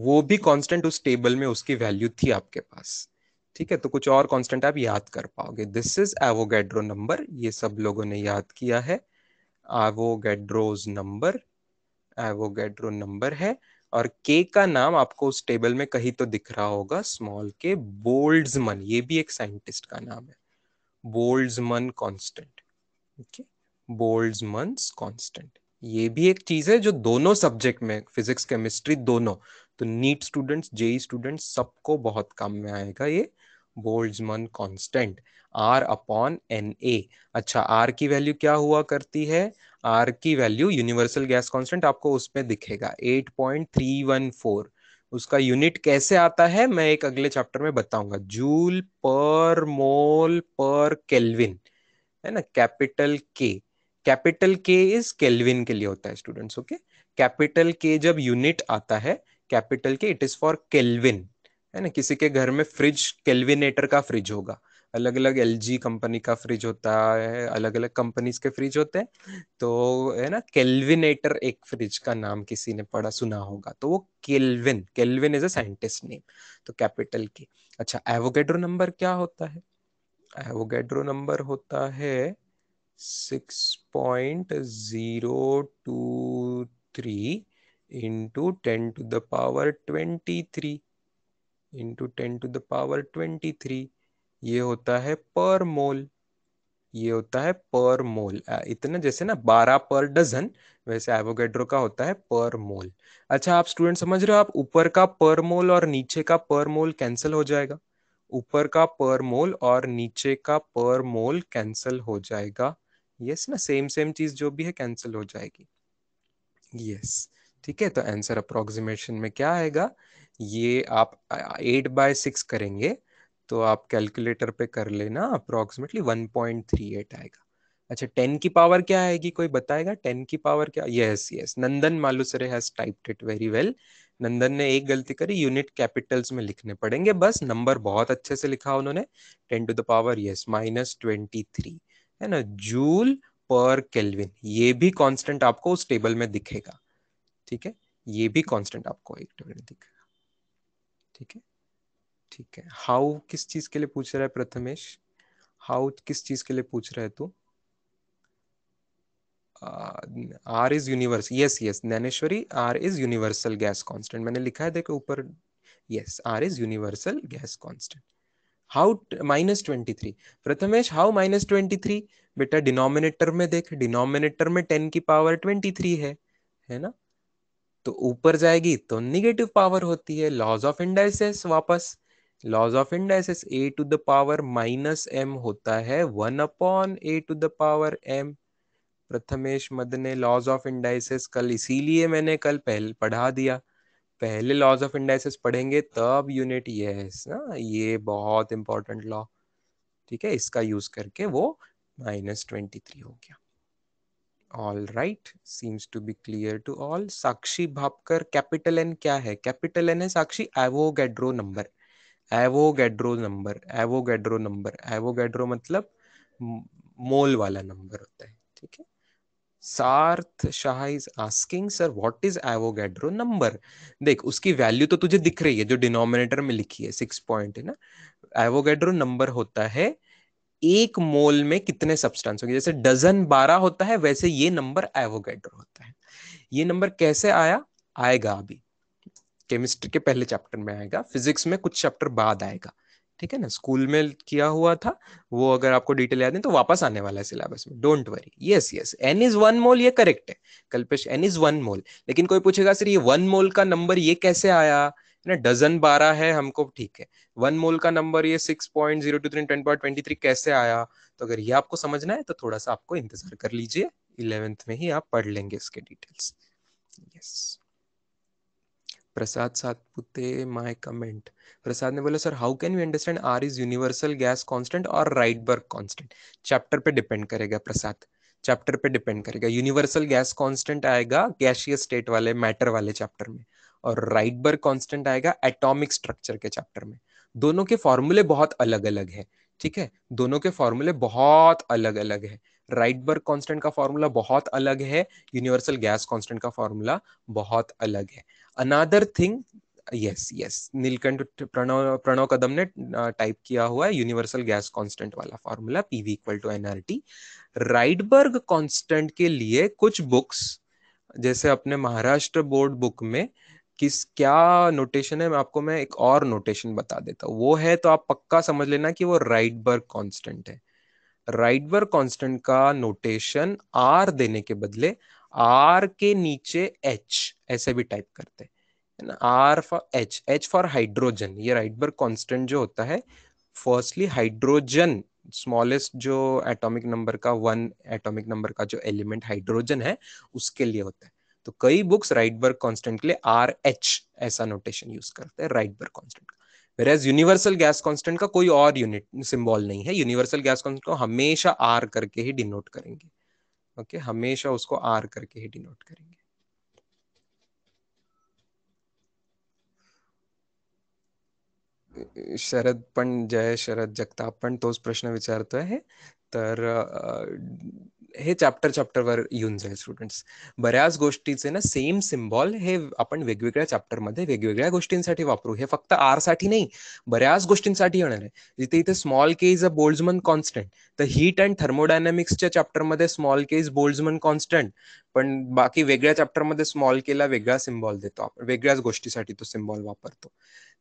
वो भी कांस्टेंट उस टेबल में उसकी वैल्यू थी आपके पास ठीक है तो कुछ और कांस्टेंट आप याद कर पाओगे दिस इज एवोगेड्रो नंबर ये सब लोगों ने याद किया है एवोगेड्रोज नंबर एवोगेड्रो नंबर है और के का नाम आपको उस टेबल में कहीं तो दिख रहा होगा स्मॉल के बोल्ड्समन ये भी एक साइंटिस्ट का नाम है Boltzmann constant okay okay? Bolt Boltzmann constant ये भी एक चीज है जो दोनों सब्जेक्ट में फिजिक्स केमिस्ट्री दोनों तो नीट स्टूडेंट्स जेई स्टूडेंट्स सबको बहुत काम में आएगा ये Boltzmann constant R upon N A अच्छा आर की वैल्यू क्या हुआ करती है आर की वैल्यू यूनिवर्सल गैस कॉन्स्टेंट आपको उसमें दिखेगा eight point three one four उसका यूनिट कैसे आता है मैं एक अगले चैप्टर में बताऊंगा जूल पर मोल पर केल्विन है ना कैपिटल के कैपिटल के इज केल्विन के लिए होता है स्टूडेंट्स ओके कैपिटल के जब यूनिट आता है कैपिटल के इट इज फॉर केल्विन है ना किसी के घर में फ्रिज केल्विनेटर का फ्रिज होगा अलग अलग एल कंपनी का फ्रिज होता है अलग अलग कंपनीज के फ्रिज होते हैं तो है ना केल्विनेटर एक फ्रिज का नाम किसी ने पढ़ा सुना होगा तो वो Kelvin Kelvin is a scientist name तो कैपिटल के अच्छा एवोगेड्रो नंबर क्या होता है एवोगेड्रो नंबर होता है six point zero two three into ten to the power twenty three into ten to the power twenty three ये होता है पर मोल ये होता है पर मोल इतना जैसे ना बारह पर डजन वैसे एवोगेड्रो का होता है पर मोल अच्छा आप स्टूडेंट समझ रहे हो आप ऊपर का पर मोल और नीचे का पर मोल कैंसिल हो जाएगा ऊपर का पर मोल और नीचे का पर मोल कैंसिल हो जाएगा यस ना सेम सेम चीज जो भी है कैंसिल हो जाएगी यस ठीक है तो आंसर अप्रोक्सीमेशन में क्या आएगा ये आप एट बाय सिक्स करेंगे तो आप कैलकुलेटर पे कर लेना approximately one point three eight आएगा अच्छा टेन की पावर क्या आएगी कोई बताएगा टेन की पावर क्या yes yes Nandan Malusare has typed it very well Nandan ने एक गलती करी यूनिट कैपिटल्स में लिखने पड़ेंगे बस नंबर बहुत अच्छे से लिखा उन्होंने ten to the power yes minus twenty three है ना जूल पर केल्विन ये भी कांस्टेंट आपको उस टेबल में दिखेगा ठीक है ये भी कांस्टेंट आपको एक टेबल में दिखेगा ठीक है ठीक है हाउ किस चीज के लिए पूछ रहा है प्रथमेश हाउ किस चीज के लिए पूछ रहा है तू R is universe yes yes Dnyaneshwari R is universal gas constant मैंने लिखा है देखो ऊपर yes R is universal gas constant how minus twenty three Prathamesh how minus twenty three बेटा डिनोमिनेटर में देख डिनोमिनेटर में टेन की पावर ट्वेंटी थ्री है है ना तो ऊपर जाएगी तो निगेटिव पावर होती है लॉज ऑफ इंडाइसेस वापस laws of indices a to the power minus m होता है one upon a to the power m Prathamesh मद ने लॉज ऑफ इंडाइसेस कल इसीलिए मैंने कल पहले पढ़ा दिया पहले लॉज ऑफ इंडाइसेस पढ़ेंगे तब यूनिट ये है ना ये बहुत इंपॉर्टेंट लॉ ठीक है इसका यूज करके वो माइनस ट्वेंटी थ्री हो गया all right seems to be clear to all Sakshi Bhapkar capital N क्या है कैपिटल एन है Sakshi Avogadro number Avogadro number Avogadro number Avogadro मतलब मोल वाला नंबर होता है ठीक है Sarth Shah is asking sir what is Avogadro number देख उसकी वैल्यू तो तुझे दिख रही है जो डिनोमिनेटर में लिखी है सिक्स पॉइंट है ना एवोगैड्रो नंबर होता है एक मोल में कितने सब्सटेंस होंगे जैसे डजन बारह होता है वैसे ये नंबर एवोगैड्रो होता है ये नंबर कैसे आया आएगा अभी केमिस्ट्री के पहले चैप्टर में आएगा फिजिक्स में कुछ चैप्टर बाद आएगा ठीक है ना स्कूल में किया हुआ था वो अगर आपको डिटेल याद है तो वापस आने वाला है सिलेबस में don't worry yes yes N is one mole ये करेक्ट है Kalpesh N is one mole लेकिन कोई पूछेगा सर ये वन मोल का नंबर ये कैसे आया ना डजन बारह है हमको ठीक है वन मोल का नंबर ये six point zero two three ten point twenty three कैसे आया तो अगर ये आपको समझना है तो थोड़ा सा आपको इंतजार कर लीजिए इलेवेंथ में ही आप पढ़ लेंगे इसके details yes yes. Prasad Pute my comment Prasad ने बोला sir how can you understand R is universal gas constant और राइटबर्ग कांस्टेंट चैप्टर पे डिपेंड करेगा प्रसाद चैप्टर पे डिपेंड करेगा यूनिवर्सल गैस कांस्टेंट आएगा गैशियस स्टेट वाले मैटर वाले चैप्टर में और राइटबर्ग कांस्टेंट आएगा एटॉमिक स्ट्रक्चर के चैप्टर में दोनों के फॉर्मूले बहुत अलग अलग है ठीक है दोनों के फॉर्मूले बहुत अलग अलग है राइटबर्ग कांस्टेंट का फॉर्मूला बहुत अलग है यूनिवर्सल गैस कांस्टेंट का फॉर्मूला बहुत अलग है another thing yes yes Neelkanth Pranav Pranav Kadam ने टाइप किया हुआ है यूनिवर्सल गैस कांस्टेंट वाला formula PV equal to NRT Rydberg constant के लिए कुछ बुक्स जैसे अपने महाराष्ट्र बोर्ड बुक में किस क्या नोटेशन है मैं आपको मैं एक और नोटेशन बता देता हूँ वो है तो आप पक्का समझ लेना कि वो राइडबर्ग कांस्टेंट है राइडबर्ग कांस्टेंट का नोटेशन आर देने के बदले आर के नीचे एच ऐसे भी टाइप करते हैं ना R for H H for hydrogen ये राइटबर्ग कॉन्स्टेंट जो होता है फर्स्टली हाइड्रोजन स्मॉलेस्ट जो एटॉमिक नंबर का वन एटॉमिक नंबर का जो एलिमेंट हाइड्रोजन है उसके लिए होता है तो कई बुक्स राइटबर्ग कॉन्स्टेंट के लिए आर एच ऐसा नोटेशन यूज करते हैं राइटबर्ग कांस्टेंट का वेराज यूनिवर्सल गैस कॉन्स्टेंट का कोई और यूनिट सिंबल नहीं है यूनिवर्सल गैस कॉन्स्टेंट को हमेशा आर करके ही डिनोट करेंगे ओके okay? हमेशा उसको आर करके ही डिनोट करेंगे शरद पंड जय शरद जगताप तो उस प्रश्न तो है तर हे चॅप्टर चॅप्टरवर येऊन जाईल स्टुडंट्स बऱ्याच गोष्टीचे ना सेम सिम्बॉल हे आपण वेगवेगळ्या चॅप्टरमध्ये वेगवेगळ्या गोष्टींसाठी वापरू हे फक्त आर साठी नाही बऱ्याच गोष्टींसाठी येणार आहे जिथे इथे small K is a Boltzmann constant तर हीट अँड थर्मोडायनामिक्सच्या चॅप्टरमध्ये small K is Boltzmann constant पण बाकी वेगळ्या चॅप्टरमध्ये स्मॉल केला वेगळा सिम्बॉल देतो आपण वेगळ्याच गोष्टीसाठी तो सिम्बॉल वापरतो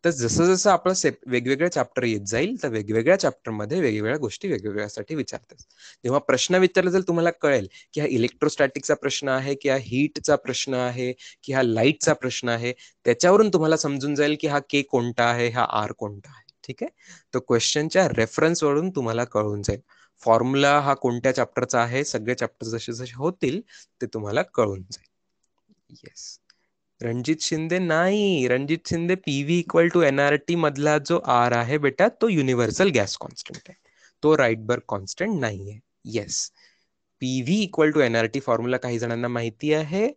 तर जसं जसं आपलं सेप वेगवेगळ्या चॅप्टर येत जाईल तर वेगवेगळ्या चॅप्टरमध्ये वेगवेगळ्या गोष्टी वेगवेगळ्यासाठी विचारतात तेव्हा प्रश्न विचारला जर तुम्हाला कळेल की हा इलेक्ट्रोस्टॅटिकचा प्रश्न आहे की हा हीटचा प्रश्न आहे की हा लाईटचा प्रश्न आहे त्याच्यावरून तुम्हाला समजून जाईल की हा के कोणता आहे हा आर कोणता आहे ठीक आहे तर क्वेश्चनच्या रेफरन्सवरून तुम्हाला कळून जाईल फॉर्म्युला हा कोणत्या चॅप्टरचा आहे सगळे चॅप्टर जसे जसे होतील ते तुम्हाला कळून जाईल येस रणजित शिंदे नाही Ranjit Shinde V equal to T मधला जो आर आहे बेटा तो युनिव्हर्सल गॅस कॉन्स्टंट आहे तो राईटबर्ग कॉन्स्टंट नाही आहे yes V equal to N R T formula काही जणांना माहिती आहे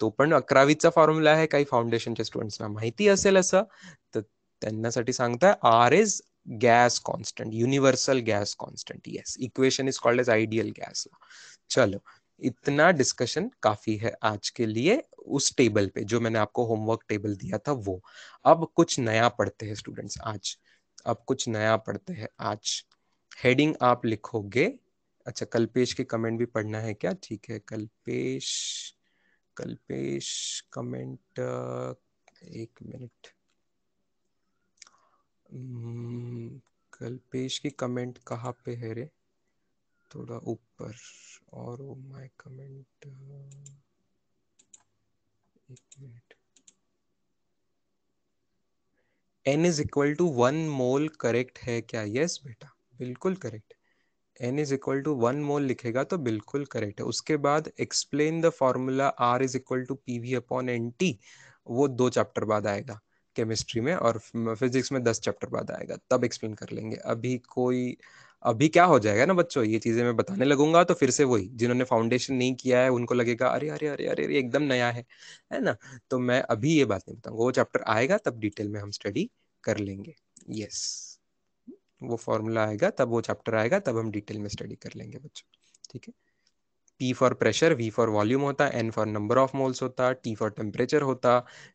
तो पण अकरावीचा फॉर्म्युला आहे काही फाउंडेशनच्या स्टुडंट्सना माहिती असेल असं तर त्यांनासाठी सांगताय R is gas constant universal gas constant yes equation is called as ideal gas चलो इतना डिस्कशन काफी है आज के लिए उस टेबल पे जो मैंने आपको होमवर्क टेबल दिया था वो अब कुछ नया पढ़ते हैं स्टूडेंट्स आज अब कुछ नया पढ़ते हैं आज हेडिंग आप लिखोगे अच्छा कल्पेश के कमेंट भी पढ़ना है क्या ठीक है कल्पेश कल्पेश कमेंट एक मिनट हम्म, कल्पेश की कमेंट कहाँ पे है रे थोड़ा ऊपर और वो माय कमेंट uh, एक minute N is equal to one mole correct है क्या यस yes, बेटा बिल्कुल correct N is equal to one mole लिखेगा तो बिल्कुल करेक्ट है उसके बाद explain the formula R is equal to P V upon N T वो दो चैप्टर बाद आएगा केमिस्ट्री में और फिजिक्स में दस चैप्टर बाद आएगा तब एक्सप्लेन कर लेंगे अभी कोई अभी क्या हो जाएगा ना बच्चों ये चीजें मैं बताने लगूंगा तो फिर से वही जिन्होंने फाउंडेशन नहीं किया है उनको लगेगा अरे अरे अरे अरे अरे एकदम नया है है ना तो मैं अभी ये बात नहीं बताऊंगा वो चैप्टर आएगा तब डिटेल में हम स्टडी कर लेंगे यस yes. वो फॉर्मूला आएगा तब वो चैप्टर आएगा तब हम डिटेल में स्टडी कर लेंगे बच्चों ठीक है P for pressure V for volume होता N for number of moles होता टी फॉर टेम्परेचर होता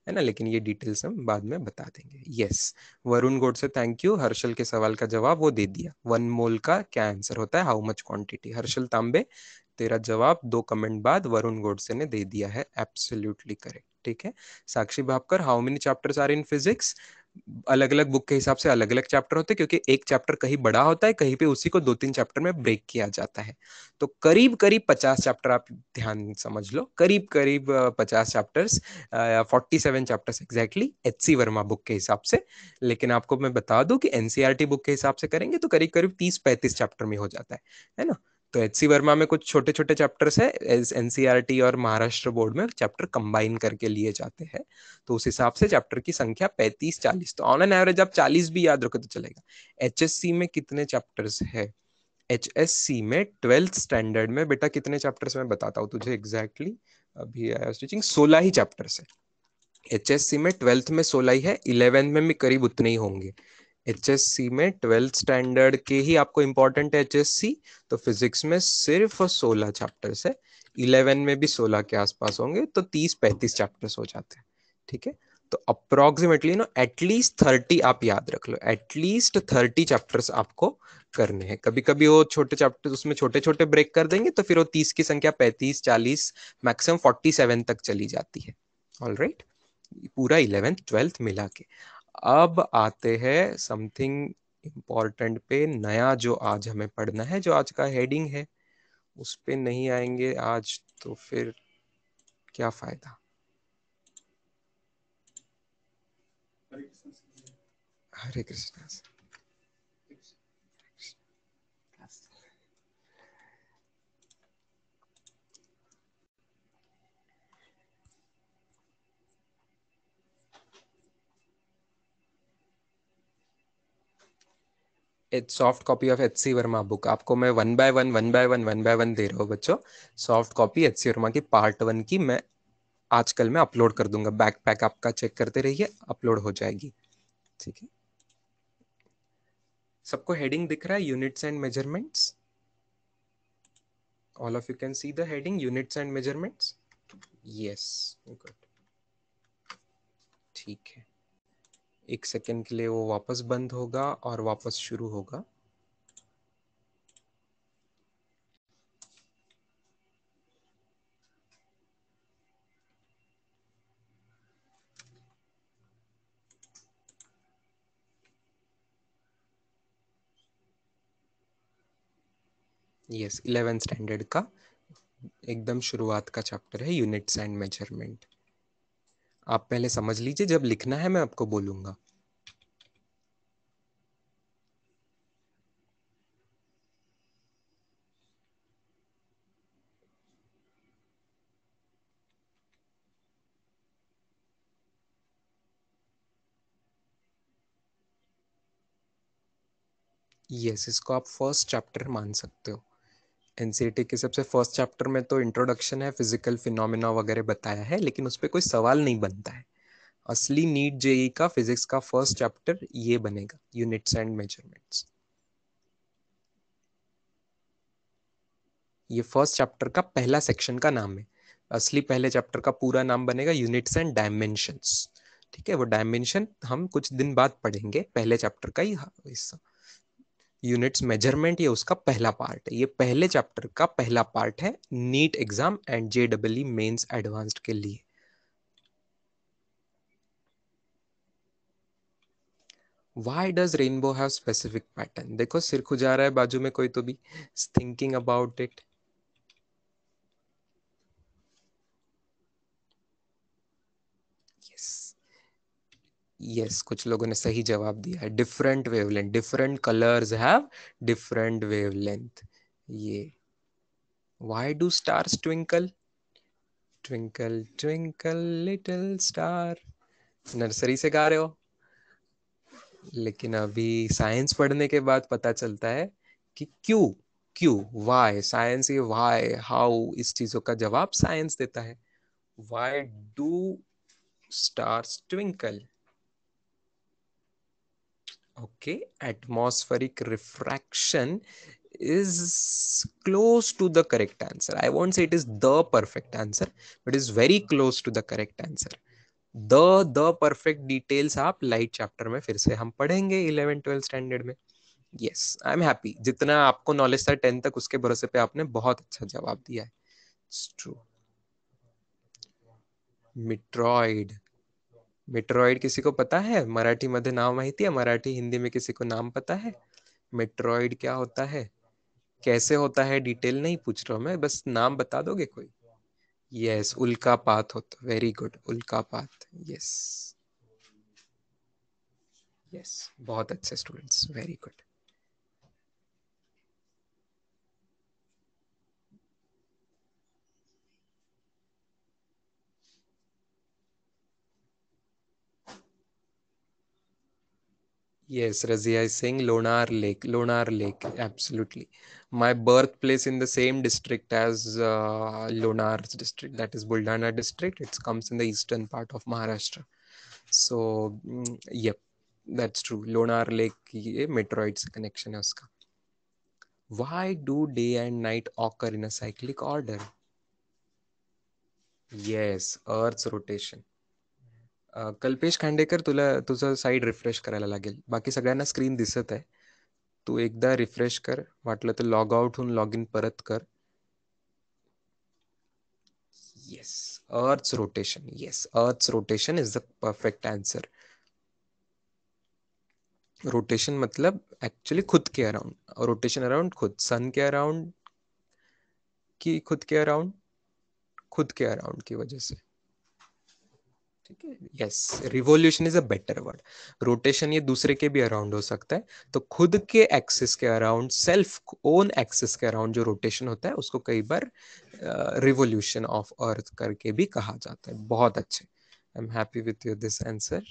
है ना लेकिन ये डिटेल्स हम बाद में बता देंगे यस वरुण गोड से थैंक यू हर्षल के सवाल का जवाब वो दे दिया वन मोल का क्या आंसर होता है हाउ मच क्वांटिटी हर्षल तांबे तेरा जवाब दो कमेंट बाद वरुण गोडसे ने दे दिया है एब्सोल्युटली करेक्ट ठीक है Sakshi Bhapkar how many chapters are in physics अलग अलग बुक के हिसाब से अलग अलग चैप्टर होते हैं क्योंकि एक चैप्टर कहीं बड़ा होता है कहीं पे उसी को दो तीन चैप्टर में ब्रेक किया जाता है तो करीब करीब पचास चैप्टर आप ध्यान समझ लो करीब करीब पचास chapters forty seven chapters exactly H C Verma book के हिसाब से लेकिन आपको मैं बता दूं कि एनसीआरटी e बुक के हिसाब से करेंगे तो करीब करीब तीस पैंतीस चैप्टर में हो जाता है है ना तो एच सी वर्मा में कुछ छोटे छोटे चैप्टर्स है एनसीईआरटी और महाराष्ट्र बोर्ड में चैप्टर कंबाइन करके लिए जाते हैं तो उस हिसाब से चैप्टर की संख्या पैंतीस चालीस तो ऑन एन एवरेज आप चालीस भी याद रखो तो चलेगा एच में कितने चैप्टर्स है एच में ट्वेल्थ स्टैंडर्ड में बेटा कितने चैप्टर्स में बताता हूँ तुझे एग्जैक्टली अभी आई टीचिंग सोलह ही चैप्टर्स है एच में ट्वेल्थ में सोलह ही है इलेवेंथ में भी करीब उतने ही होंगे एच में ट्वेल्थ स्टैंडर्ड के ही आपको इम्पोर्टेंट है एच तो फिजिक्स में सिर्फ सोलह चैप्टर्स है इलेवन में भी सोलह के आसपास होंगे तो तीस पैंतीस चैप्टर्स हो जाते हैं ठीक है तो अप्रोक्सीमेटली ना एटलीस्ट थर्टी आप याद रख लो एटलीस्ट थर्टी चैप्टर्स आपको करने हैं कभी कभी वो छोटे चैप्टर उसमें छोटे छोटे ब्रेक कर देंगे तो फिर वो तीस की संख्या पैंतीस चालीस मैक्सिमम फोर्टी सेवन तक चली जाती है ऑल राइट right? पूरा इलेवेंथ ट्वेल्थ मिला के अब आते हैं समथिंग इम्पॉर्टेंट पे नया जो आज हमें पढ़ना है जो आज का हेडिंग है उस पे नहीं आएंगे आज तो फिर क्या फायदा हरे कृष्णा एक soft copy of H C Verma book आपको मैं one by one one by one one by one दे रहा हूँ बच्चों soft copy H C Verma की पार्ट वन की मैं आजकल मैं अपलोड कर दूंगा बैक पैक आपका चेक करते रहिए अपलोड हो जाएगी ठीक है सबको हेडिंग दिख रहा है units and measurements all of you can see the heading units and measurements yes good ठीक है एक सेकेंड के लिए वो वापस बंद होगा और वापस शुरू होगा यस इलेवेंथ स्टैंडर्ड का एकदम शुरुआत का चैप्टर है यूनिट्स एंड मेजरमेंट आप पहले समझ लीजिए जब लिखना है मैं आपको बोलूंगा यस yes, इसको आप फर्स्ट चैप्टर मान सकते हो एन e के सबसे फर्स्ट चैप्टर में तो इंट्रोडक्शन है फिजिकल फिनोमिना वगैरह बताया है लेकिन उस पर कोई सवाल नहीं बनता है असली नीट जेई का फिजिक्स का फर्स्ट चैप्टर ये बनेगा यूनिट्स एंड मेजरमेंट्स ये फर्स्ट चैप्टर का पहला सेक्शन का नाम है असली पहले चैप्टर का पूरा नाम बनेगा यूनिट्स एंड डायमेंशंस ठीक है वो डायमेंशन हम कुछ दिन बाद पढ़ेंगे पहले चैप्टर का ही हिस्सा यूनिट्स मेजरमेंट ये उसका पहला पार्ट है ये पहले चैप्टर का पहला पार्ट है NEET exam and J double mains advanced के लिए why does rainbow have specific pattern देखो सिर खुजा रहा है बाजू में कोई तो भी thinking about it yes yes कुछ लोगों ने सही जवाब दिया है different wavelength different colours have different wavelength ये why do stars twinkle twinkle twinkle little star nursery से गा रहे हो लेकिन अभी साइंस पढ़ने के बाद पता चलता है कि क्यों क्यों वाई साइंस ये वाई हाउ इस चीजों का जवाब साइंस देता है why do stars twinkle Okay, atmospheric refraction is close to the correct answer. I won't say it is the perfect answer, but is very close to the correct answer. the the perfect details aap light chapter mein fir se hum padhenge 11 12 standard mein yes i am happy jitna aapko knowledge tha 10 tak uske bharose pe aapne bahut acha jawab diya hai it's true metroid meteoroid किसी को पता है मराठी मध्य नाम माहिती है मराठी हिंदी में किसी को नाम पता है मेट्रोइड क्या होता है कैसे होता है डिटेल नहीं पूछ रहा हूँ मैं बस नाम बता दोगे कोई यस उल्का पात होता वेरी गुड उल्का पात यस यस बहुत अच्छे students very good Yes, Razia is saying Lonar Lake. Lonar Lake, absolutely. My birthplace in the same district as uh, Lonar's district, that is Buldana district. It comes in the eastern part of Maharashtra. So, mm, yep, that's true. Lonar Lake, Metroid se connection hai uska. Why do day and night occur in a cyclic order? Yes, Earth's rotation. Kalpesh Khandekar तुला तुझं साईड रिफ्रेश करायला लागेल बाकी सगळ्यांना स्क्रीन दिसत आहे तू एकदा रिफ्रेश कर वाटलं तर लॉग आउट होऊन लॉग इन परत कर yes Earth rotation yes Earth rotation is the perfect answer rotation मतलब एक्चुअली खुद के अराउंड रोटेशन अराउंड खुद सन के अराउंड की खुद के अराउंड खुद के अराउंड की वजह से ठीक है yes revolution is a better word rotation ये दूसरे के भी अराउंड हो सकता है तो खुद के एक्सिस के अराउंड सेल्फ ओन एक्सिस के अराउंड जो रोटेशन होता है उसको कई बार रिवोल्यूशन ऑफ अर्थ करके भी कहा जाता है बहुत अच्छे I am happy with your this answer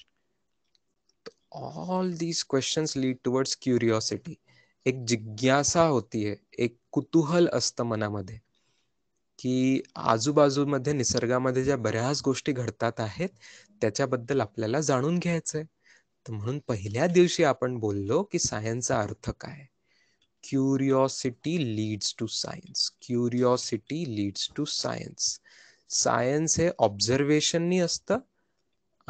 all these question lead towards curiosity एक जिज्ञासा होती है एक कुतूहल असतं मनामध्ये की आजूबाजूमध्ये निसर्गामध्ये ज्या बऱ्याच गोष्टी घडतात आहेत त्याच्याबद्दल आपल्याला जाणून घ्यायचंय तर म्हणून पहिल्या दिवशी आपण बोललो की सायन्सचा अर्थ काय curiosity leads to science curiosity leads to science science हे ऑब्झर्वेशननी असतं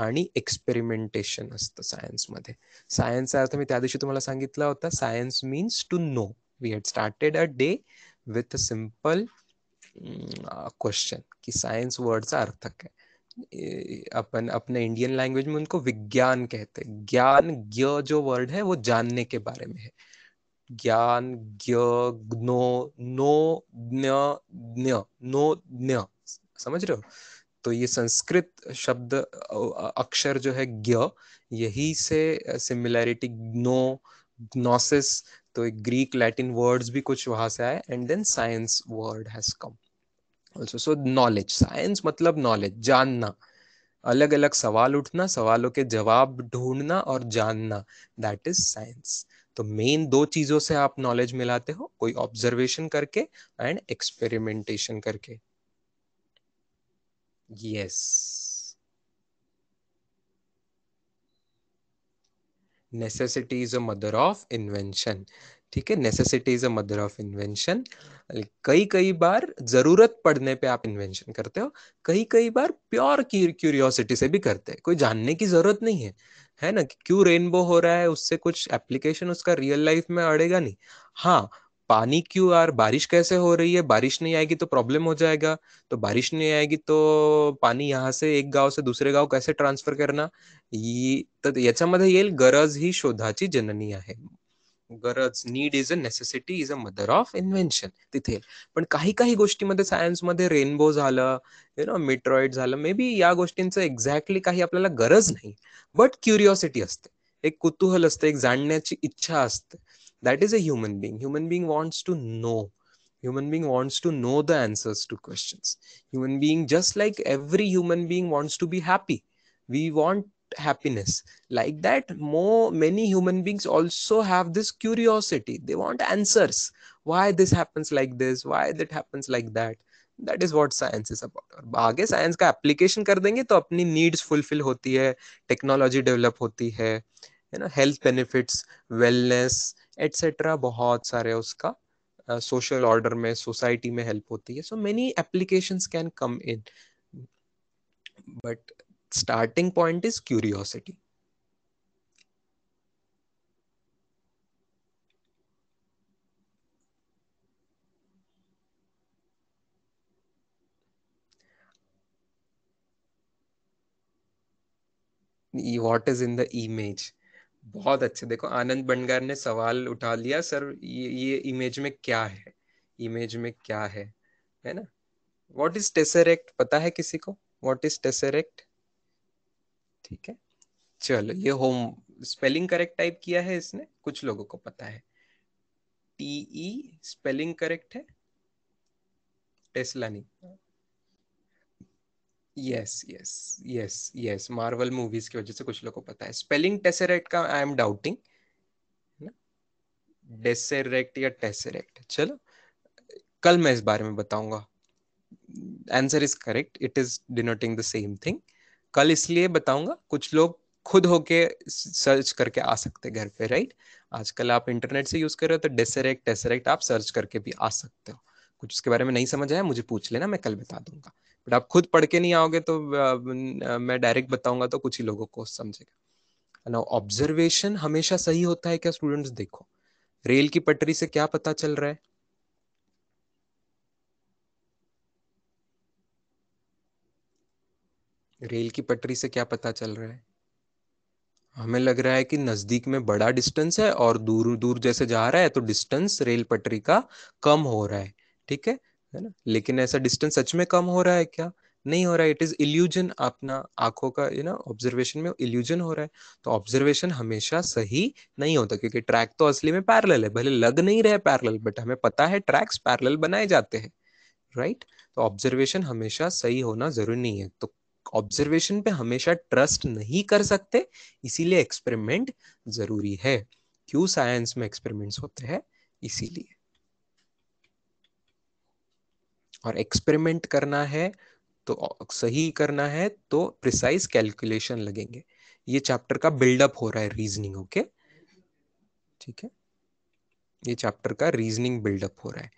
आणि एक्सपेरिमेंटेशन असतं सायन्समध्ये सायन्सचा अर्थ मी त्या दिवशी तुम्हाला सांगितला होता science means to know we had started a day with a simple question hmm, कि साइंस वर्ड का अर्थक है अपन अपने इंडियन लैंग्वेज में उनको विज्ञान कहते हैं ज्ञान ज्ञ जो वर्ड है वो जानने के बारे में है ज्ञान ज्ञ नो नो ज्ञ ज्ञ नो ज्ञ समझ रहे हो तो ये संस्कृत शब्द अक्षर जो है ज्ञ यही से सिमिलैरिटी नो ग्नोसिस तो ग्रीक लैटिन वर्ड्स भी कुछ वहां से आए and then science word has come also so knowledge science मतलब नॉलेज जानना अलग अलग सवाल उठना सवालों के जवाब ढूंढना और जानना दैट इज साइंस तो मेन दो चीजों से आप नॉलेज मिलाते हो कोई ऑब्जर्वेशन करके एंड एक्सपेरिमेंटेशन करके yes necessity is a mother of invention ठीक है necessity is a mother of invention कई कई बार जरूरत पड़ने पे आप इन्वेंशन करते हो कई कई बार प्योर क्यूरियोसिटी से भी करते हैं कोई जानने की जरूरत नहीं है है ना क्यों रेनबो हो रहा है उससे कुछ एप्लीकेशन उसका रियल लाइफ में अड़ेगा नहीं हाँ पानी क्यों आ बारिश कैसे हो रही है बारिश नहीं आएगी तो प्रॉब्लम हो जाएगा तो बारिश नहीं आएगी तो पानी यहाँ से एक गाँव से दूसरे गाँव कैसे ट्रांसफर करना ये तो ये गरज ही शोधाची जननी है गरज need is a necessity is a mother of invention तिथे पण काही काही गोष्टीमध्ये सायन्समध्ये रेनबो झालं यु नो मेट्रॉइड झालं मे बी या गोष्टींचं एक्झॅक्टली काही आपल्याला गरज नाही बट क्युरिओसिटी असते एक कुतूहल असते एक जाणण्याची इच्छा असते that is a human being human being wants to know human being wants to know the answer to questions human being just like every human being wants to be happy we want happiness like that more many human beings also have this curiosity they want answers why this happens like this why that happens like that that is what science is about और आगे साइंस का एप्लीकेशन कर देंगे तो अपनी नीड्स फुलफिल होती है टेक्नोलॉजी डेवलप होती है है ना हेल्थ बेनिफिट्स वेलनेस एट्सेट्रा बहुत सारे उसका सोशल uh, ऑर्डर में सोसाइटी में हेल्प होती है so many applications can come in but starting point is curiosity. What is in the image बहुत अच्छे देखो आनंद बनगार ने सवाल उठा लिया सर ये ये इमेज में क्या है इमेज में क्या है है ना वॉट इज टेसरेक्ट पता है किसी को वॉट इज टेसरेक्ट ठीक है चलो ये होम स्पेलिंग करेक्ट टाइप किया है इसने कुछ लोगों को पता है टी ई स्पेलिंग करेक्ट है टेस्ला नहीं yes yes yes yes Marvel movies की वजह से कुछ लोगों को पता है स्पेलिंग टेसेरेक्ट का आई एम डाउटिंग डेसेरेक्ट या टेसेरेक्ट चलो कल मैं इस बारे में बताऊंगा answer is correct it is denoting the same thing कल इसलिए बताऊंगा कुछ लोग खुद होके सर्च करके आ सकते घर पे राइट आजकल आप इंटरनेट से यूज कर रहे हो तो डेसरेक्ट डेसेरेक्ट आप सर्च करके भी आ सकते हो कुछ उसके बारे में नहीं समझ आया मुझे पूछ लेना मैं कल बता दूंगा बट आप खुद पढ़ के नहीं आओगे तो मैं डायरेक्ट बताऊंगा तो कुछ ही लोगों को समझेगा ना ऑब्जर्वेशन हमेशा सही होता है क्या स्टूडेंट्स देखो रेल की पटरी से क्या पता चल रहा है रेल की पटरी से क्या पता चल रहा है हमें लग रहा है कि नजदीक में बड़ा डिस्टेंस है और दूर दूर जैसे जा रहा है तो डिस्टेंस रेल पटरी का कम हो रहा है ठीक है है ना लेकिन ऐसा डिस्टेंस सच में कम हो रहा है क्या नहीं हो रहा है इट इज इल्यूजन अपना आंखों का यू ना ऑब्जर्वेशन में इल्यूजन हो रहा है तो ऑब्जर्वेशन हमेशा सही नहीं होता क्योंकि ट्रैक तो असली में पैरेलल है भले लग नहीं रहे पैरेलल बट हमें पता है ट्रैक्स पैरेलल बनाए जाते हैं राइट right? तो ऑब्जर्वेशन हमेशा सही होना जरूरी नहीं है तो ऑब्जर्वेशन पे हमेशा ट्रस्ट नहीं कर सकते इसीलिए एक्सपेरिमेंट जरूरी है क्यों साइंस में एक्सपेरिमेंट्स होते हैं इसीलिए और एक्सपेरिमेंट करना है तो सही करना है तो प्रिसाइज कैलकुलेशन लगेंगे ये चैप्टर का बिल्डअप हो रहा है रीजनिंग ओके ठीक है ये चैप्टर का रीजनिंग बिल्डअप हो रहा है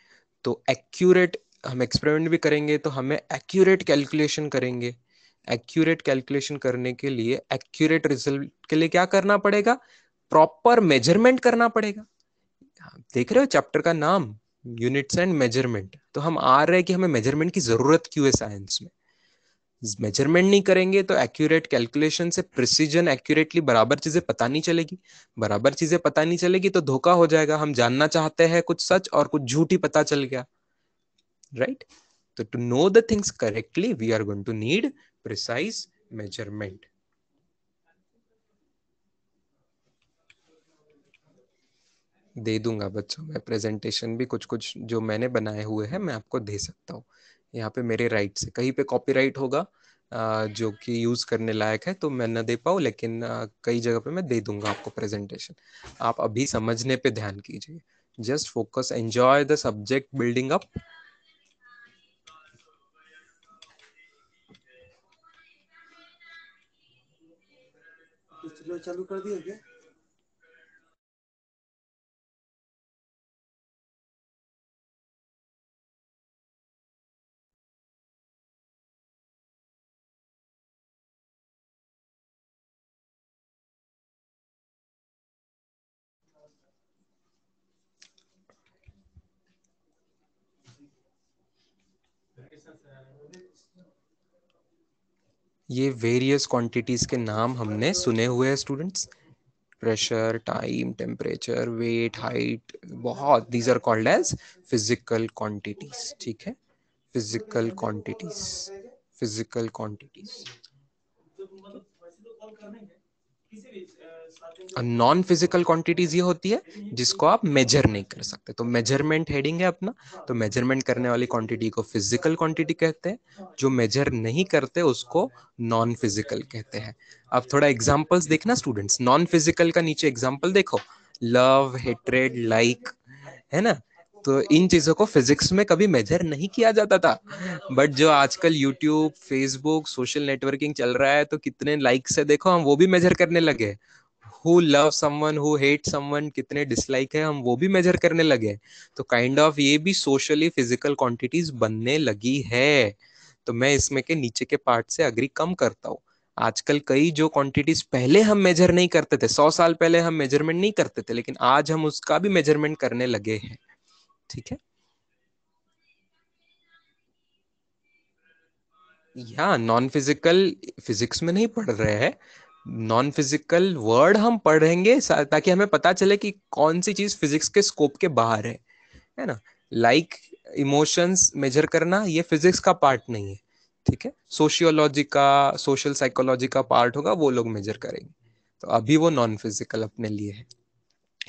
तो एक्यूरेट हम एक्सपेरिमेंट भी करेंगे तो हमें एक्यूरेट कैलकुलेशन करेंगे एक्यूरेट कैलकुलेशन करने के लिए एक्यूरेट रिजल्ट के लिए क्या करना पड़ेगा प्रॉपर मेजरमेंट करना पड़ेगा हाँ, देख रहे हो चैप्टर का नाम यूनिट्स एंड मेजरमेंट तो हम आ रहे हैं कि हमें मेजरमेंट की जरूरत क्यों है साइंस में मेजरमेंट नहीं करेंगे तो एक्यूरेट कैलकुलेशन से प्रिसीजन एक्यूरेटली बराबर चीजें पता नहीं चलेगी बराबर चीजें पता नहीं चलेगी तो धोखा हो जाएगा हम जानना चाहते हैं कुछ सच और कुछ झूठ ही पता चल गया राइट right? तो to know the things correctly we are going to need precise measurement. दे दूंगा बच्चों मैं प्रेजेंटेशन भी कुछ कुछ जो मैंने बनाए हुए हैं मैं आपको दे सकता हूँ यहाँ पे मेरे राइट से कहीं पे कॉपीराइट होगा जो कि यूज करने लायक है तो मैं ना दे पाऊँ लेकिन कई जगह पे मैं दे दूंगा आपको प्रेजेंटेशन आप अभी समझने पे ध्यान कीजिए just focus enjoy the subject building up studio चालू कर दिया क्या Thank you. ये वेरियस क्वांटिटीज के नाम हमने सुने हुए हैं students pressure time temperature weight height बहुत these are called as physical quantities ठीक है physical quantities physical quantities non physical quantities ये होती है जिसको आप मेजर नहीं कर सकते तो मेजरमेंट हेडिंग है अपना तो मेजरमेंट करने वाली क्वांटिटी को फिजिकल क्वांटिटी कहते हैं जो मेजर नहीं करते उसको नॉन फिजिकल कहते हैं अब थोड़ा एग्जांपल्स देखना स्टूडेंट्स नॉन फिजिकल का नीचे एग्जांपल देखो लव हेट्रेड लाइक है ना तो इन चीज़ों को फिजिक्स में कभी मेजर नहीं किया जाता था बट जो आजकल यूट्यूब फेसबुक सोशल नेटवर्किंग चल रहा है तो कितने लाइक्स है देखो हम वो भी मेजर करने लगे who love someone who hate someone कितने डिसलाइक है हम वो भी मेजर करने लगे तो काइंड kind ऑफ of ये भी सोशली फिजिकल क्वांटिटीज बनने लगी है तो मैं इसमें के नीचे के पार्ट से अग्री कम करता हूँ आजकल कई जो क्वांटिटीज पहले हम मेजर नहीं करते थे सौ साल पहले हम मेजरमेंट नहीं करते थे लेकिन आज हम उसका भी मेजरमेंट करने लगे हैं ठीक है या नॉन फिजिकल फिजिक्स में नहीं पढ़ रहे हैं नॉन फिजिकल वर्ड हम पढ़ेंगे ताकि हमें पता चले कि कौन सी चीज फिजिक्स के स्कोप के बाहर है है ना लाइक इमोशंस मेजर करना ये फिजिक्स का पार्ट नहीं है ठीक है सोशियोलॉजी का सोशल साइकोलॉजी का पार्ट होगा वो लोग मेजर करेंगे तो अभी वो नॉन फिजिकल अपने लिए है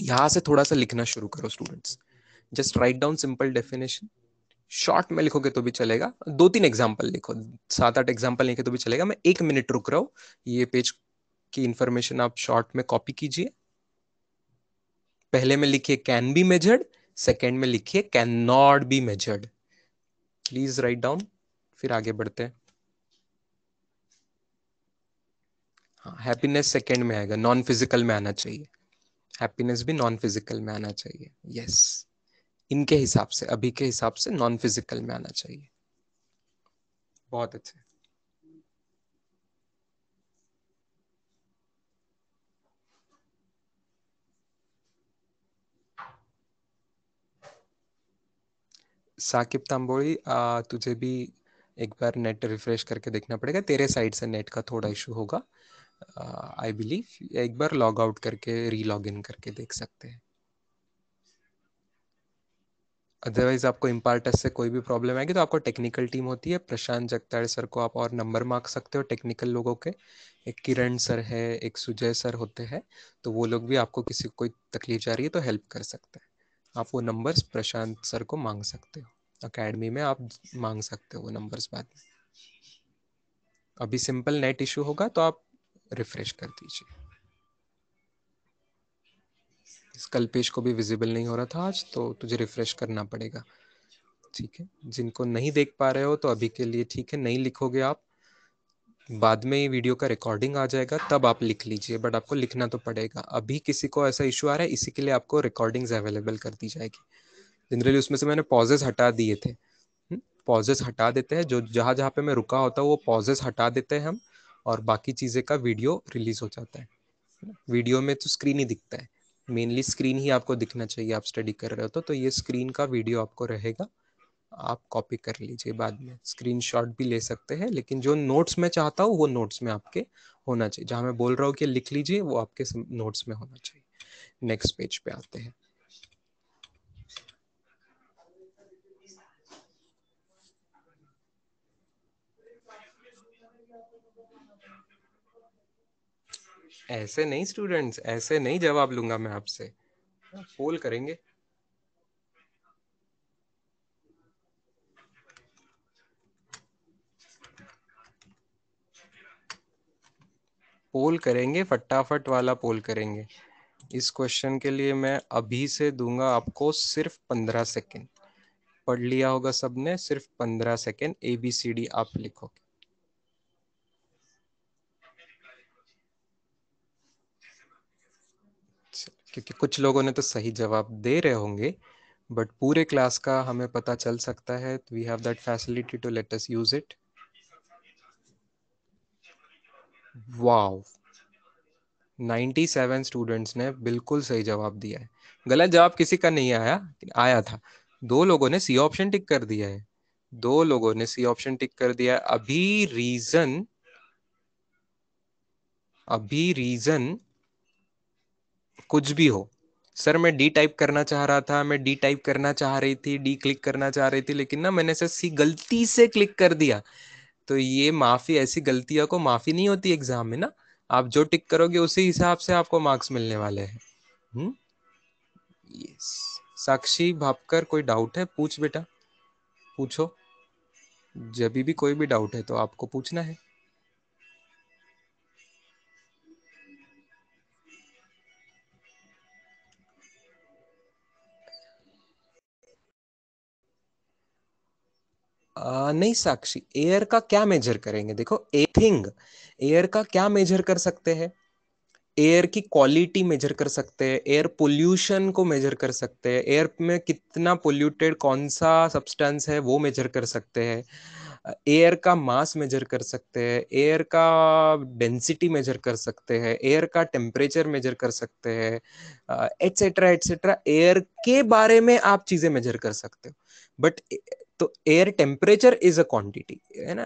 यहां से थोड़ा सा लिखना शुरू करो students just write down simple definition short में लिखोगे तो भी चलेगा दो तीन एग्जाम्पल लिखो सात आठ एग्जाम्पल लिखे तो भी चलेगा मैं एक मिनट रुक रहा हूँ ये पेज की इंफॉर्मेशन आप शॉर्ट में कॉपी कीजिए पहले में लिखिए कैन बी मेजर्ड सेकेंड में लिखिए can not be measured please write down फिर आगे बढ़ते हैं हाँ हैप्पीनेस सेकेंड में आएगा नॉन फिजिकल में आना चाहिए हैप्पीनेस भी नॉन फिजिकल में आना चाहिए यस yes. इनके हिसाब से अभी के हिसाब से नॉन फिजिकल में आना चाहिए बहुत अच्छे साकिब तांबोड़ी तुझे भी एक बार नेट रिफ्रेश करके देखना पड़ेगा तेरे साइड से नेट का थोड़ा इशू होगा आई बिलीव एक बार लॉग आउट करके री लॉग इन करके देख सकते हैं अदरवाइज आपको इम्पार्टस से कोई भी प्रॉब्लम आएगी तो आपको टेक्निकल टीम होती है प्रशांत जगताड़ सर को आप और नंबर मांग सकते हो टेक्निकल लोगों के एक किरण सर है एक सुजय सर होते हैं तो वो लोग भी आपको किसी कोई तकलीफ जा रही है तो हेल्प कर सकते हैं आप वो नंबर्स प्रशांत सर को मांग सकते हो अकेडमी में आप मांग सकते हो वो नंबर्स बाद में अभी सिंपल नेट इशू होगा तो आप रिफ्रेश कर दीजिए स्कल्पेश को भी विजिबल नहीं हो रहा था आज तो तुझे रिफ्रेश करना पड़ेगा ठीक है जिनको नहीं देख पा रहे हो तो अभी के लिए ठीक है नहीं लिखोगे आप बाद में ये वीडियो का रिकॉर्डिंग आ जाएगा तब आप लिख लीजिए बट आपको लिखना तो पड़ेगा अभी किसी को ऐसा इशू आ रहा है इसी के लिए आपको रिकॉर्डिंग्स अवेलेबल कर दी जाएगी जनरली उसमें से मैंने पॉजेस हटा दिए थे पॉजेस हम्म? हटा देते हैं जो जहाँ जहाँ पे मैं रुका होता हूँ वो पॉजेस हटा देते हैं हम और बाकी चीज़ें का वीडियो रिलीज हो जाता है वीडियो में तो स्क्रीन ही दिखता है मेनली स्क्रीन ही आपको दिखना चाहिए आप स्टडी कर रहे हो तो तो ये स्क्रीन का वीडियो आपको रहेगा आप कॉपी कर लीजिए बाद में स्क्रीनशॉट भी ले सकते हैं लेकिन जो नोट्स में चाहता हूँ वो नोट्स में आपके होना चाहिए जहाँ मैं बोल रहा हूँ कि लिख लीजिए वो आपके नोट्स में होना चाहिए नेक्स्ट पेज पे आते हैं ऐसे नहीं स्टूडेंट्स ऐसे नहीं जवाब लूंगा मैं आपसे पोल करेंगे पोल करेंगे फटाफट वाला पोल करेंगे इस क्वेश्चन के लिए मैं अभी से दूंगा आपको सिर्फ पंद्रह सेकेंड पढ़ लिया होगा सबने सिर्फ पंद्रह second A B C D आप लिखोगे क्योंकि कुछ लोगों ने तो सही जवाब दे रहे होंगे बट पूरे क्लास का हमें पता चल सकता है we have that facility to let us use it wow 97 students ने बिल्कुल सही जवाब दिया है गलत जवाब किसी का नहीं आया आया था दो लोगों ने सी ऑप्शन टिक कर दिया है दो लोगों ने सी ऑप्शन टिक कर दिया अभी रीजन अभी रीजन कुछ भी हो सर मैं डी टाइप करना चाह रहा था मैं डी टाइप करना चाह रही थी डी क्लिक करना चाह रही थी लेकिन ना मैंने सर सी गलती से क्लिक कर दिया तो ये माफी ऐसी गलतियों को माफी नहीं होती एग्जाम में ना आप जो टिक करोगे उसी हिसाब से आपको मार्क्स मिलने वाले हैं हम्म? साक्षी भापकर कोई डाउट है पूछ बेटा पूछो जब भी कोई भी डाउट है तो आपको पूछना है आ, नहीं साक्षी एयर का क्या मेजर करेंगे देखो एथिंग एयर का क्या मेजर कर सकते हैं एयर की क्वालिटी मेजर कर सकते हैं एयर पोल्यूशन को मेजर कर सकते हैं एयर में कितना पोल्यूटेड कौन सा सब्सटेंस है वो मेजर कर सकते हैं एयर का मास मेजर कर सकते हैं एयर का डेंसिटी मेजर कर सकते हैं एयर का टेम्परेचर मेजर कर सकते हैं एटसेट्रा एटसेट्रा एयर के बारे में आप चीज़ें मेजर कर सकते हो बट तो air temperature is a quantity है ना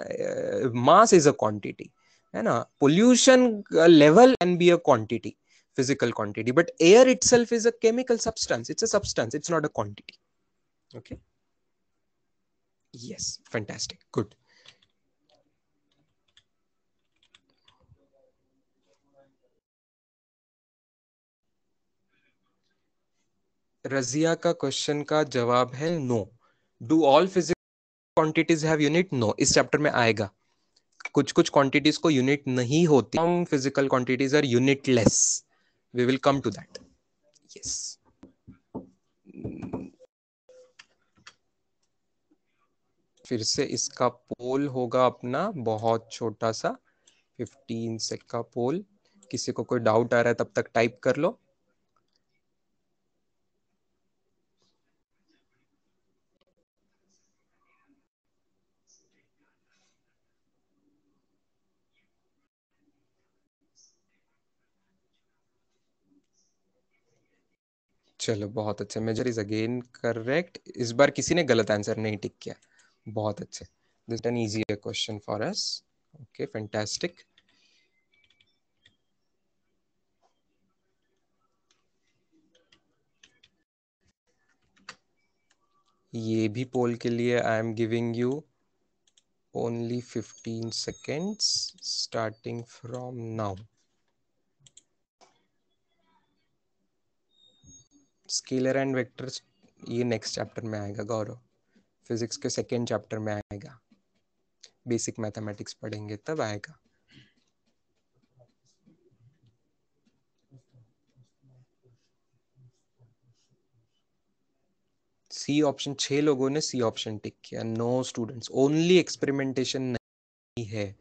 मास इज अ क्वांटिटी है ना pollution level can be a quantity physical quantity but air itself is a chemical substance it's a substance it's not a quantity okay yes fantastic good Razia का क्वेश्चन का जवाब है no no. Do all physical quantities have unit no इस चैप्टर में आएगा कुछ कुछ क्वांटिटीज को यूनिट नहीं होती हम physical quantities are unitless we will come to that yes फिर से इसका पोल होगा अपना बहुत छोटा सा 15 सेक का पोल किसी को कोई डाउट आ रहा है तब तक टाइप कर लो चलो बहुत अच्छे मेजर इज अगेन करेक्ट इस बार किसी ने गलत आंसर नहीं टिक किया बहुत अच्छे this an easy question for us okay fantastic ये भी पोल के लिए I am giving you only fifteen seconds starting from now scalar and vectors ये नेक्स्ट चैप्टर में आएगा गौरव फिजिक्स के सेकेंड चैप्टर में आएगा बेसिक मैथमेटिक्स पढ़ेंगे तब आएगा सी ऑप्शन छह लोगों ने सी ऑप्शन टिक किया नो स्टूडेंट्स ओनली एक्सपेरिमेंटेशन नहीं है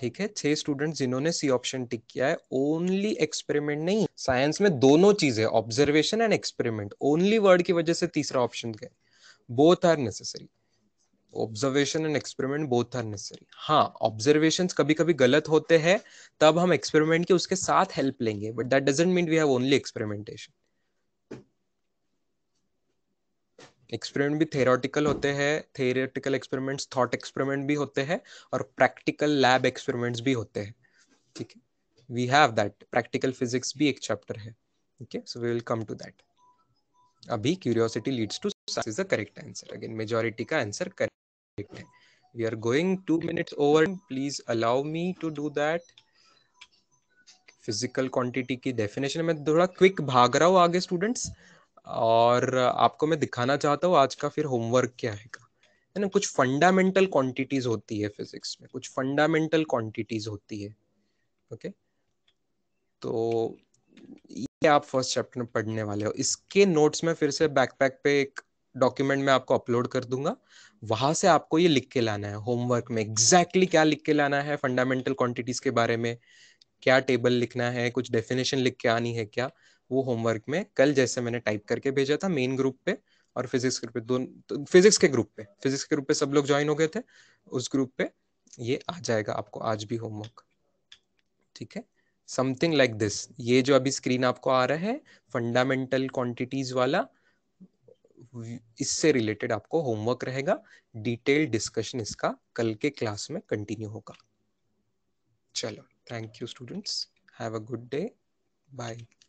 ठीक है छह स्टूडेंट जिन्होंने सी ऑप्शन टिक किया है ओनली एक्सपेरिमेंट नहीं साइंस में दोनों चीजें observation and experiment only word की वजह से तीसरा ऑप्शन गए both are necessary observation and experiment both are necessary हाँ ऑब्जर्वेशन कभी कभी गलत होते हैं तब हम एक्सपेरिमेंट के उसके साथ हेल्प लेंगे but that doesn't mean we have only experimentation experiment भी थेरोटिकल होते हैं थेरेटिकल एक्सपेरिमेंट्स थॉट एक्सपेरिमेंट भी होते हैं और प्रैक्टिकल लैब एक्सपेरिमेंट्स भी होते हैं ठीक है we have that practical physics भी एक चैप्टर है ठीक है so we will come to that अभी curiosity leads to science is the correct answer again majority का आंसर करेक्ट है we are going to minutes over please allow me to do that physical quantity की डेफिनेशन में थोड़ा क्विक भाग रहा हूँ आगे स्टूडेंट्स और आपको मैं दिखाना चाहता हूँ आज का फिर होमवर्क क्या है है ना कुछ फंडामेंटल क्वांटिटीज होती है फिजिक्स में कुछ फंडामेंटल क्वांटिटीज होती है ओके तो ये आप फर्स्ट चैप्टर में पढ़ने वाले हो इसके नोट्स में फिर से बैकपैक पे एक डॉक्यूमेंट में आपको अपलोड कर दूंगा वहां से आपको ये लिख के लाना है होमवर्क में एग्जैक्टली exactly क्या लिख के लाना है फंडामेंटल क्वांटिटीज के बारे में क्या टेबल लिखना है कुछ डेफिनेशन लिख के आनी है क्या वो होमवर्क में कल जैसे मैंने टाइप करके भेजा था मेन ग्रुप पे और फिजिक्स ग्रुप पे दोनों तो फिजिक्स के ग्रुप पे फिजिक्स के ग्रुप पे सब लोग ज्वाइन हो गए थे उस ग्रुप पे ये आ जाएगा आपको आज भी होमवर्क ठीक है समथिंग लाइक दिस ये जो अभी स्क्रीन आपको आ रहा है फंडामेंटल क्वांटिटीज वाला इससे रिलेटेड आपको होमवर्क रहेगा डिटेल डिस्कशन इसका कल के क्लास में कंटिन्यू होगा चलो thank you students have a good day bye